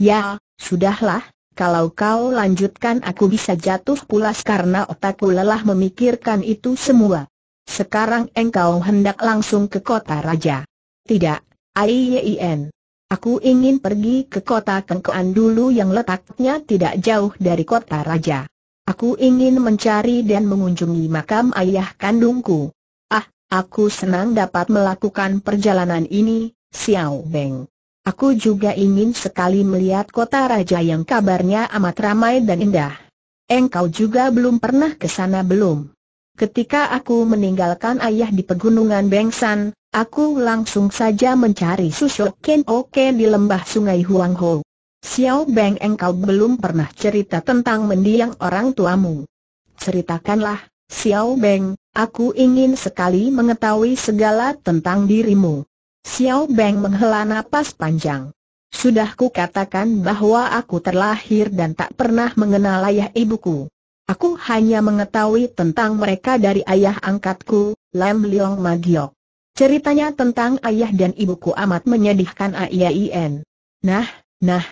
Ya, sudahlah, kalau kau lanjutkan aku bisa jatuh pulas karena otakku lelah memikirkan itu semua. Sekarang engkau hendak langsung ke kota raja. Tidak, AIYIN. Aku ingin pergi ke kota Kengkoan dulu yang letaknya tidak jauh dari kota raja. Aku ingin mencari dan mengunjungi makam ayah kandungku. Ah, aku senang dapat melakukan perjalanan ini, Xiao Beng. Aku juga ingin sekali melihat kota raja yang kabarnya amat ramai dan indah. Engkau juga belum pernah ke sana belum? Ketika aku meninggalkan ayah di pegunungan Bengsan, Aku langsung saja mencari susuk Ken Oke di lembah sungai Huang Ho. Xiao Beng engkau belum pernah cerita tentang mendiang orang tuamu. Ceritakanlah, Xiao Beng, aku ingin sekali mengetahui segala tentang dirimu. Xiao Beng menghela napas panjang. Sudah ku katakan bahwa aku terlahir dan tak pernah mengenal ayah ibuku. Aku hanya mengetahui tentang mereka dari ayah angkatku, Lam Leong Magiok. Ceritanya tentang ayah dan ibuku amat menyedihkan AIN. Nah, nah.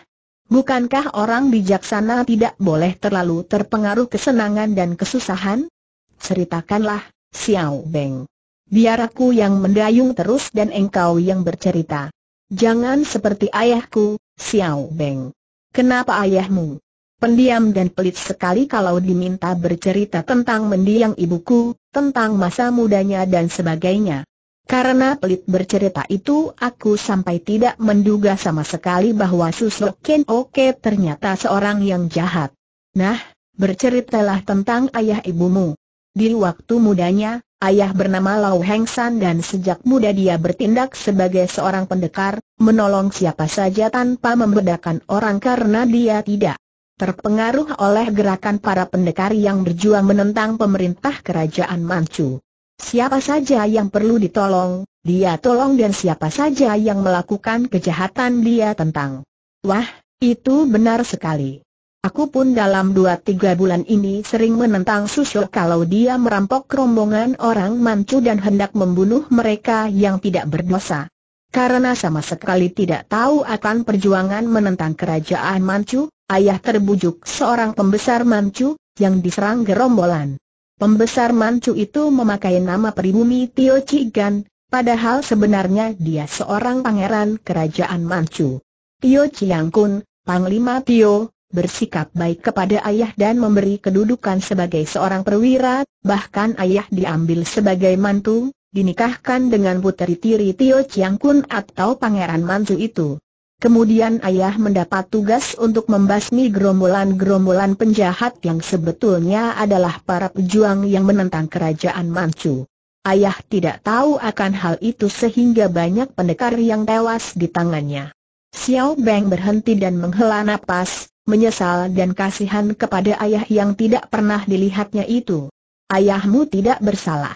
Bukankah orang bijaksana tidak boleh terlalu terpengaruh kesenangan dan kesusahan? Ceritakanlah, Xiao Beng. Biar aku yang mendayung terus dan engkau yang bercerita. Jangan seperti ayahku, Xiao Beng. Kenapa ayahmu? Pendiam dan pelit sekali kalau diminta bercerita tentang mendiang ibuku, tentang masa mudanya dan sebagainya. Karena pelit bercerita itu aku sampai tidak menduga sama sekali bahwa Susok Ken Oke ternyata seorang yang jahat. Nah, berceritalah tentang ayah ibumu. Di waktu mudanya, ayah bernama Lau Heng San dan sejak muda dia bertindak sebagai seorang pendekar, menolong siapa saja tanpa membedakan orang karena dia tidak terpengaruh oleh gerakan para pendekar yang berjuang menentang pemerintah kerajaan Manchu. Siapa saja yang perlu ditolong, dia tolong dan siapa saja yang melakukan kejahatan dia tentang. Wah, itu benar sekali. Aku pun dalam dua tiga bulan ini sering menentang Susyo kalau dia merampok rombongan orang mancu dan hendak membunuh mereka yang tidak berdosa. Karena sama sekali tidak tahu akan perjuangan menentang kerajaan mancu, ayah terbujuk seorang pembesar mancu, yang diserang gerombolan. Pembesar Manchu itu memakai nama pribumi Tio Chigan, padahal sebenarnya dia seorang pangeran kerajaan Manchu. Tio Chiang Kun, Panglima Tio, bersikap baik kepada ayah dan memberi kedudukan sebagai seorang perwira, bahkan ayah diambil sebagai mantu, dinikahkan dengan puteri tiri Tio Chiang Kun atau Pangeran Manchu itu. Kemudian ayah mendapat tugas untuk membasmi gerombolan-gerombolan penjahat yang sebetulnya adalah para pejuang yang menentang kerajaan Manchu. Ayah tidak tahu akan hal itu sehingga banyak pendekar yang tewas di tangannya. Xiao Beng berhenti dan menghela napas, menyesal dan kasihan kepada ayah yang tidak pernah dilihatnya itu. Ayahmu tidak bersalah.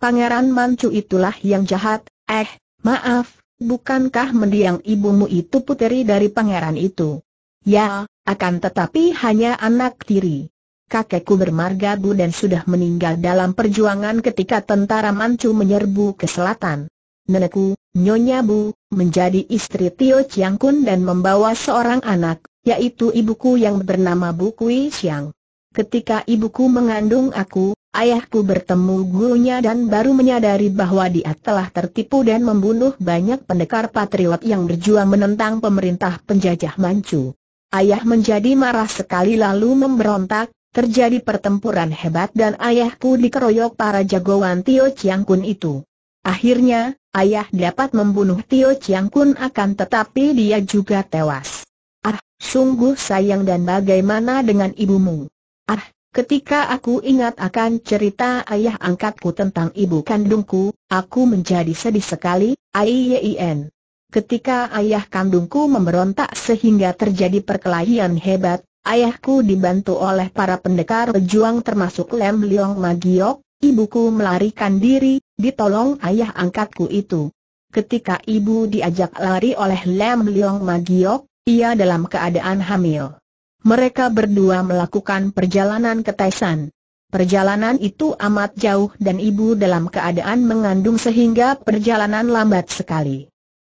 Pangeran Manchu itulah yang jahat, eh, maaf, bukankah mendiang ibumu itu puteri dari pangeran itu? Ya, akan tetapi hanya anak tiri. Kakekku bermarga Bu dan sudah meninggal dalam perjuangan ketika tentara Manchu menyerbu ke selatan. Nenekku, Nyonya Bu, menjadi istri Tio Chiang Kun dan membawa seorang anak, yaitu ibuku yang bernama Bu Kui Siang. Ketika ibuku mengandung aku, Ayahku bertemu gurunya dan baru menyadari bahwa dia telah tertipu dan membunuh banyak pendekar patriot yang berjuang menentang pemerintah penjajah Manchu. Ayah menjadi marah sekali lalu memberontak, terjadi pertempuran hebat dan ayahku dikeroyok para jagoan Tio Chiang Kun itu. Akhirnya, ayah dapat membunuh Tio Chiang Kun akan tetapi dia juga tewas. Ah, sungguh sayang dan bagaimana dengan ibumu? Ah, Ketika aku ingat akan cerita ayah angkatku tentang ibu kandungku, aku menjadi sedih sekali, AIYIN. Ketika ayah kandungku memberontak sehingga terjadi perkelahian hebat, ayahku dibantu oleh para pendekar pejuang termasuk Lem Leong Magiok, ibuku melarikan diri, ditolong ayah angkatku itu. Ketika ibu diajak lari oleh Lem Leong Magiok, ia dalam keadaan hamil mereka berdua melakukan perjalanan ke Taisan. Perjalanan itu amat jauh dan ibu dalam keadaan mengandung sehingga perjalanan lambat sekali.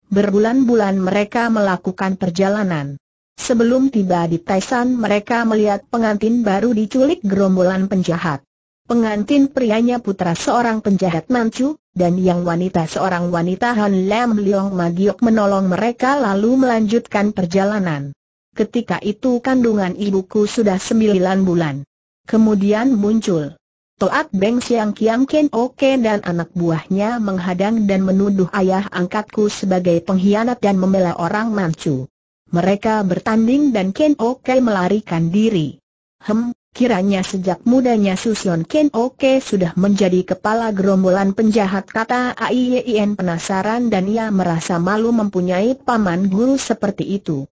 Berbulan-bulan mereka melakukan perjalanan. Sebelum tiba di Taisan mereka melihat pengantin baru diculik gerombolan penjahat. Pengantin prianya putra seorang penjahat Manchu, dan yang wanita seorang wanita Han Lam Leong Magiok menolong mereka lalu melanjutkan perjalanan. Ketika itu kandungan ibuku sudah sembilan bulan. Kemudian muncul Toat Beng Siang Kiang Ken Oke dan anak buahnya menghadang dan menuduh ayah angkatku sebagai pengkhianat dan membela orang Manchu. Mereka bertanding dan Ken Oke melarikan diri. Hem, kiranya sejak mudanya Susion Ken Oke sudah menjadi kepala gerombolan penjahat kata Aiyen penasaran dan ia merasa malu mempunyai paman guru seperti itu.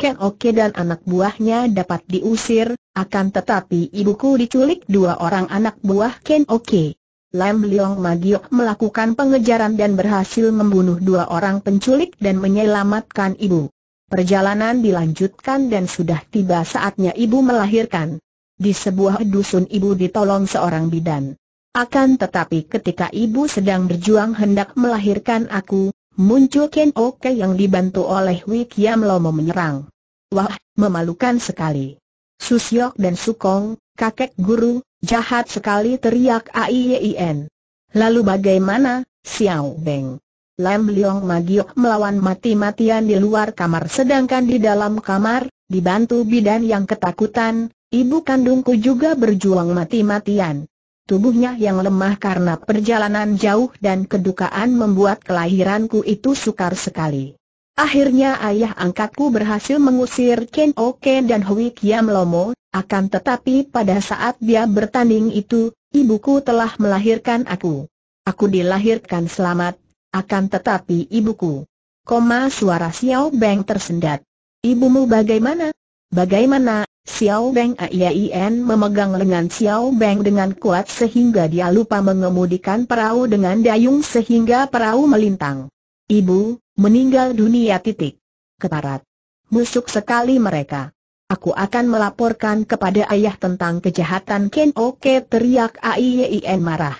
Ken Oke dan anak buahnya dapat diusir, akan tetapi ibuku diculik dua orang anak buah Ken Oke. Lam Leong Magiok melakukan pengejaran dan berhasil membunuh dua orang penculik dan menyelamatkan ibu. Perjalanan dilanjutkan dan sudah tiba saatnya ibu melahirkan. Di sebuah dusun ibu ditolong seorang bidan. Akan tetapi ketika ibu sedang berjuang hendak melahirkan aku, muncul Ken Oke yang dibantu oleh Wei Kiam Lomo menyerang. Wah, memalukan sekali. Susyok dan Sukong, kakek guru, jahat sekali teriak Aiyen. Lalu bagaimana, Xiao Beng? Lam Leong Magiok melawan mati-matian di luar kamar sedangkan di dalam kamar, dibantu bidan yang ketakutan, ibu kandungku juga berjuang mati-matian. Tubuhnya yang lemah karena perjalanan jauh dan kedukaan membuat kelahiranku itu sukar sekali. Akhirnya ayah angkatku berhasil mengusir Ken Oken dan Hui Kiam Lomo, akan tetapi pada saat dia bertanding itu, ibuku telah melahirkan aku. Aku dilahirkan selamat, akan tetapi ibuku. Koma suara Xiao Beng tersendat. Ibumu bagaimana? Bagaimana, Xiao Beng Aiyien memegang lengan Xiao Beng dengan kuat sehingga dia lupa mengemudikan perahu dengan dayung sehingga perahu melintang. Ibu, meninggal dunia titik. Keparat. Musuk sekali mereka. Aku akan melaporkan kepada ayah tentang kejahatan Ken Oke teriak Aiyien marah.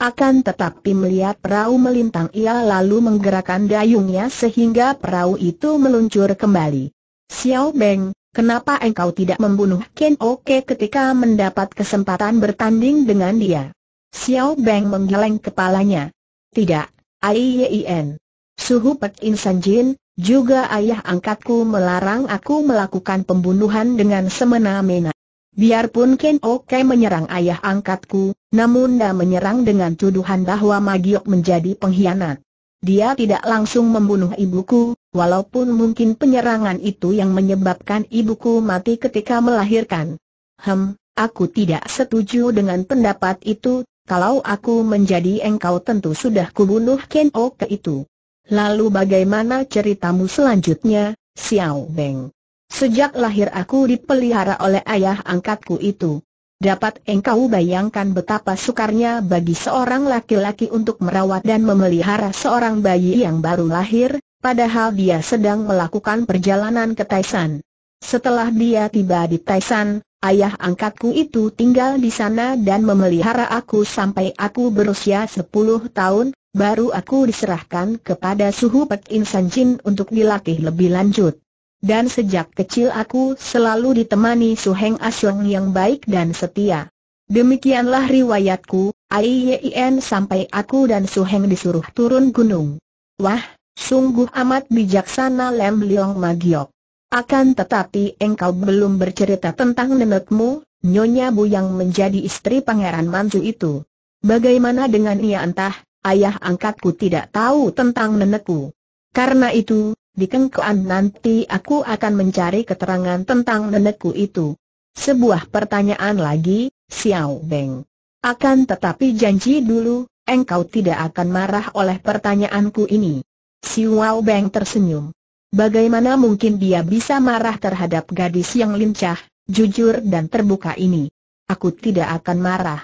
Akan tetapi melihat perahu melintang ia lalu menggerakkan dayungnya sehingga perahu itu meluncur kembali. Xiao Beng, Kenapa engkau tidak membunuh Ken Oke ketika mendapat kesempatan bertanding dengan dia? Xiao Beng menggeleng kepalanya. Tidak, Aiyen. Suhu Pek Insan Jin, juga ayah angkatku melarang aku melakukan pembunuhan dengan semena-mena. Biarpun Ken Oke menyerang ayah angkatku, namun dia menyerang dengan tuduhan bahwa Magiok menjadi pengkhianat. Dia tidak langsung membunuh ibuku, walaupun mungkin penyerangan itu yang menyebabkan ibuku mati ketika melahirkan. Hem, aku tidak setuju dengan pendapat itu, kalau aku menjadi engkau tentu sudah kubunuh Ken Oke itu. Lalu bagaimana ceritamu selanjutnya, Xiao Beng? Sejak lahir aku dipelihara oleh ayah angkatku itu. Dapat engkau bayangkan betapa sukarnya bagi seorang laki-laki untuk merawat dan memelihara seorang bayi yang baru lahir, padahal dia sedang melakukan perjalanan ke Taisan. Setelah dia tiba di Taisan, ayah angkatku itu tinggal di sana dan memelihara aku sampai aku berusia 10 tahun, baru aku diserahkan kepada suhu Pek Insan Jin untuk dilatih lebih lanjut dan sejak kecil aku selalu ditemani Suheng Asyong yang baik dan setia. Demikianlah riwayatku, Aiyin sampai aku dan Suheng disuruh turun gunung. Wah, sungguh amat bijaksana Lem Leong Magiok. Akan tetapi engkau belum bercerita tentang nenekmu, Nyonya Bu yang menjadi istri Pangeran Manzu itu. Bagaimana dengan ia entah, ayah angkatku tidak tahu tentang nenekku. Karena itu, di kengkuan nanti aku akan mencari keterangan tentang nenekku itu. Sebuah pertanyaan lagi, Xiao Beng. Akan tetapi janji dulu, engkau tidak akan marah oleh pertanyaanku ini. Xiao Beng tersenyum. Bagaimana mungkin dia bisa marah terhadap gadis yang lincah, jujur dan terbuka ini? Aku tidak akan marah.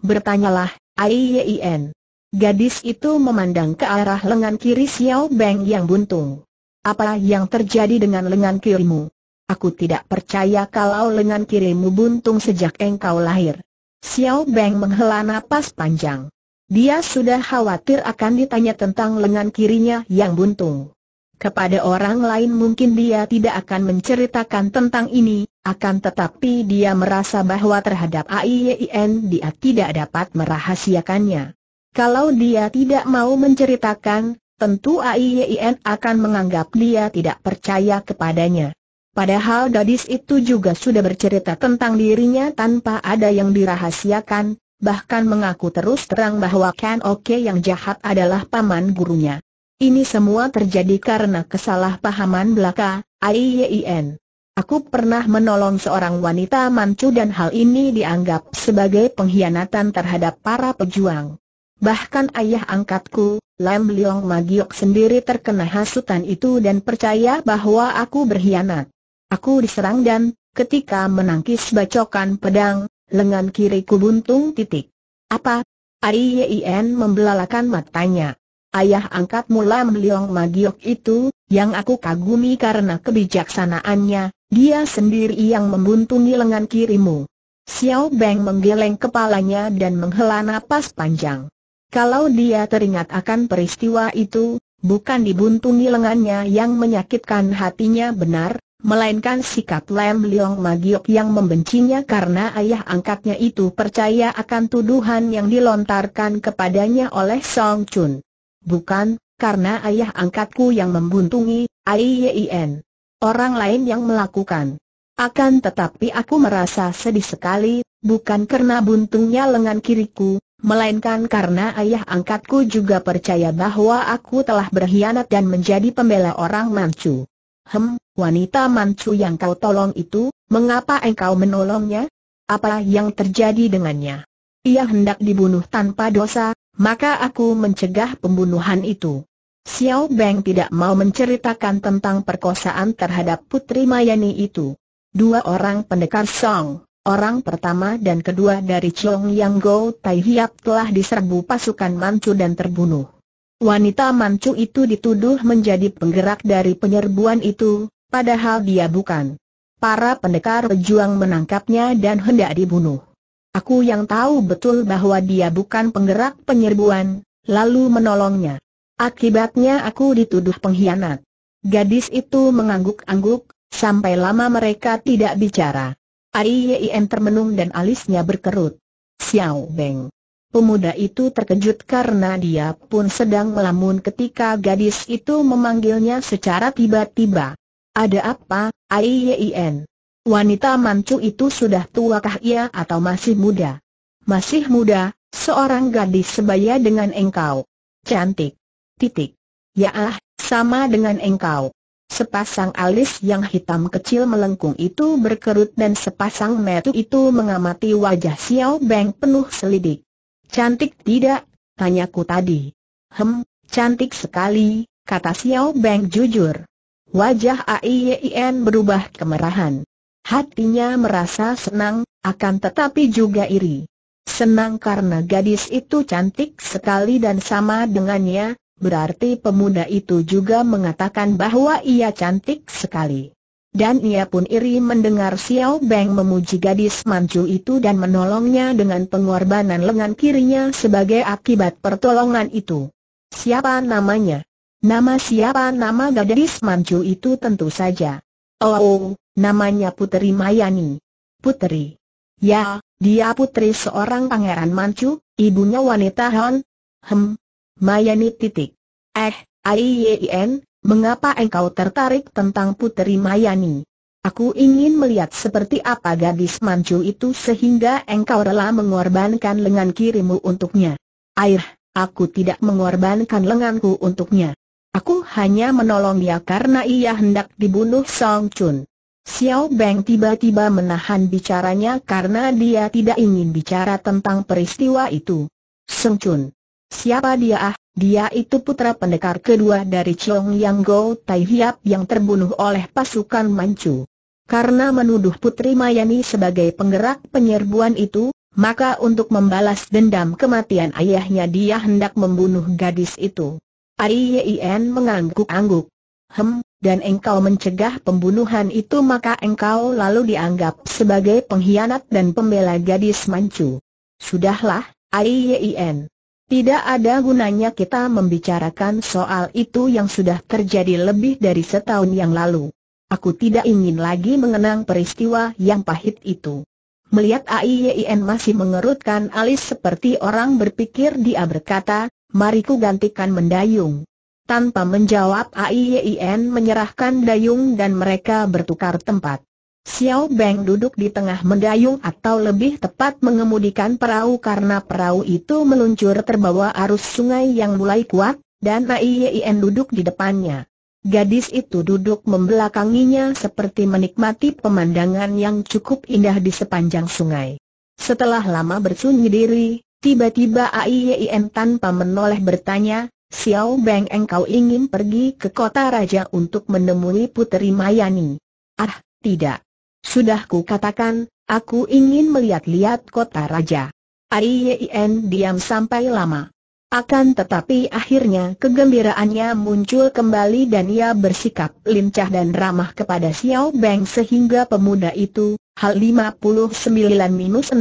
Bertanyalah, Aiyen. Gadis itu memandang ke arah lengan kiri Xiao Beng yang buntung. Apa yang terjadi dengan lengan kirimu? Aku tidak percaya kalau lengan kirimu buntung sejak engkau lahir. Xiao Beng menghela napas panjang. Dia sudah khawatir akan ditanya tentang lengan kirinya yang buntung. Kepada orang lain mungkin dia tidak akan menceritakan tentang ini, akan tetapi dia merasa bahwa terhadap AIYIN dia tidak dapat merahasiakannya. Kalau dia tidak mau menceritakan, tentu AIYIN e akan menganggap dia tidak percaya kepadanya. Padahal gadis itu juga sudah bercerita tentang dirinya tanpa ada yang dirahasiakan, bahkan mengaku terus terang bahwa Ken Oke yang jahat adalah paman gurunya. Ini semua terjadi karena kesalahpahaman belaka, AIYIN. E Aku pernah menolong seorang wanita mancu dan hal ini dianggap sebagai pengkhianatan terhadap para pejuang. Bahkan ayah angkatku, Lam Leong Magiok sendiri terkena hasutan itu dan percaya bahwa aku berkhianat. Aku diserang dan, ketika menangkis bacokan pedang, lengan kiriku buntung titik. Apa? Aiyien membelalakan matanya. Ayah angkatmu Lam Leong Magiok itu, yang aku kagumi karena kebijaksanaannya, dia sendiri yang membuntungi lengan kirimu. Xiao Beng menggeleng kepalanya dan menghela napas panjang. Kalau dia teringat akan peristiwa itu, bukan dibuntungi lengannya yang menyakitkan hatinya benar, melainkan sikap Lam Leong Magiok yang membencinya karena ayah angkatnya itu percaya akan tuduhan yang dilontarkan kepadanya oleh Song Chun. Bukan, karena ayah angkatku yang membuntungi, AIYIN. Orang lain yang melakukan. Akan tetapi aku merasa sedih sekali, bukan karena buntungnya lengan kiriku, melainkan karena ayah angkatku juga percaya bahwa aku telah berkhianat dan menjadi pembela orang Manchu. Hem, wanita Manchu yang kau tolong itu, mengapa engkau menolongnya? Apa yang terjadi dengannya? Ia hendak dibunuh tanpa dosa, maka aku mencegah pembunuhan itu. Xiao Beng tidak mau menceritakan tentang perkosaan terhadap Putri Mayani itu. Dua orang pendekar Song Orang pertama dan kedua dari Chong Yang Go Tai Hiap telah diserbu pasukan Manchu dan terbunuh. Wanita Manchu itu dituduh menjadi penggerak dari penyerbuan itu, padahal dia bukan. Para pendekar pejuang menangkapnya dan hendak dibunuh. Aku yang tahu betul bahwa dia bukan penggerak penyerbuan, lalu menolongnya. Akibatnya aku dituduh pengkhianat. Gadis itu mengangguk-angguk, sampai lama mereka tidak bicara. Yen termenung dan alisnya berkerut. Xiao Beng. Pemuda itu terkejut karena dia pun sedang melamun ketika gadis itu memanggilnya secara tiba-tiba. Ada apa, Yen? Wanita mancu itu sudah tuakah ia atau masih muda? Masih muda, seorang gadis sebaya dengan engkau. Cantik. Titik. Ya ah, sama dengan engkau. Sepasang alis yang hitam kecil melengkung itu berkerut dan sepasang mata itu mengamati wajah Xiao Beng penuh selidik. Cantik tidak? Tanyaku tadi. Hem, cantik sekali, kata Xiao Beng jujur. Wajah AIYIN berubah kemerahan. Hatinya merasa senang, akan tetapi juga iri. Senang karena gadis itu cantik sekali dan sama dengannya, berarti pemuda itu juga mengatakan bahwa ia cantik sekali. Dan ia pun iri mendengar Xiao Beng memuji gadis mancu itu dan menolongnya dengan pengorbanan lengan kirinya sebagai akibat pertolongan itu. Siapa namanya? Nama siapa nama gadis mancu itu tentu saja. Oh, oh namanya Putri Mayani. Putri. Ya, dia putri seorang pangeran mancu, ibunya wanita Han. Hem, Mayani titik. Eh, Aiyen, mengapa engkau tertarik tentang puteri Mayani? Aku ingin melihat seperti apa gadis mancu itu sehingga engkau rela mengorbankan lengan kirimu untuknya. Air, aku tidak mengorbankan lenganku untuknya. Aku hanya menolong dia karena ia hendak dibunuh Song Chun. Xiao Beng tiba-tiba menahan bicaranya karena dia tidak ingin bicara tentang peristiwa itu. Song Chun, Siapa dia ah? Dia itu putra pendekar kedua dari Chong Yang Go Tai Hiap yang terbunuh oleh pasukan Manchu. Karena menuduh Putri Mayani sebagai penggerak penyerbuan itu, maka untuk membalas dendam kematian ayahnya dia hendak membunuh gadis itu. Yien mengangguk-angguk. Hem, dan engkau mencegah pembunuhan itu maka engkau lalu dianggap sebagai pengkhianat dan pembela gadis Manchu. Sudahlah, Yien. Tidak ada gunanya kita membicarakan soal itu yang sudah terjadi lebih dari setahun yang lalu. Aku tidak ingin lagi mengenang peristiwa yang pahit itu. Melihat AIYIN masih mengerutkan alis seperti orang berpikir dia berkata, mari gantikan mendayung. Tanpa menjawab AIYIN menyerahkan dayung dan mereka bertukar tempat. Xiao Beng duduk di tengah mendayung atau lebih tepat mengemudikan perahu karena perahu itu meluncur terbawa arus sungai yang mulai kuat, dan Aiyien duduk di depannya. Gadis itu duduk membelakanginya seperti menikmati pemandangan yang cukup indah di sepanjang sungai. Setelah lama bersunyi diri, tiba-tiba Aiyien tanpa menoleh bertanya, Xiao Beng engkau ingin pergi ke kota raja untuk menemui putri Mayani? Ah, tidak. Sudah ku katakan, aku ingin melihat-lihat kota raja. Aiyen diam sampai lama. Akan tetapi akhirnya kegembiraannya muncul kembali dan ia bersikap lincah dan ramah kepada Xiao Beng sehingga pemuda itu, hal 59-62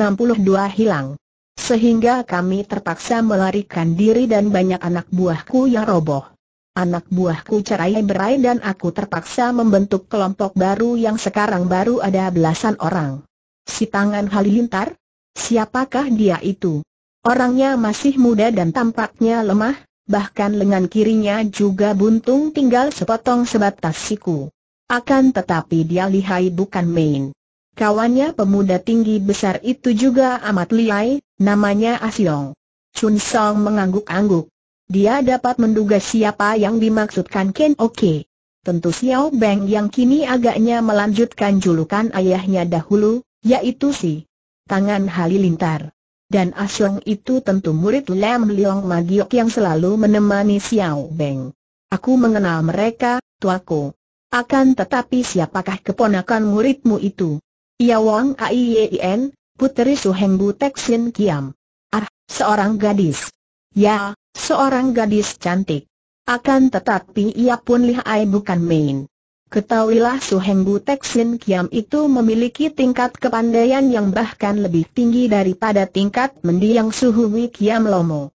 hilang. Sehingga kami terpaksa melarikan diri dan banyak anak buahku yang roboh. Anak buahku cerai berai dan aku terpaksa membentuk kelompok baru yang sekarang baru ada belasan orang. Si tangan halilintar? Siapakah dia itu? Orangnya masih muda dan tampaknya lemah, bahkan lengan kirinya juga buntung tinggal sepotong sebatas siku. Akan tetapi dia lihai bukan main. Kawannya pemuda tinggi besar itu juga amat lihai, namanya Asyong. Chun Song mengangguk-angguk dia dapat menduga siapa yang dimaksudkan Ken Oke. Tentu Xiao Beng yang kini agaknya melanjutkan julukan ayahnya dahulu, yaitu si Tangan Halilintar. Dan Asyong itu tentu murid Lam Leong Magiok yang selalu menemani Xiao Beng. Aku mengenal mereka, tuaku. Akan tetapi siapakah keponakan muridmu itu? Ia Wang putri puteri Bu Teksin Kiam. Ah, seorang gadis. Ya, Seorang gadis cantik. Akan tetapi ia pun lihai bukan main. Ketahuilah Suhembu Teksin Kiam itu memiliki tingkat kepandaian yang bahkan lebih tinggi daripada tingkat mendiang Suhuwi Kiam Lomo.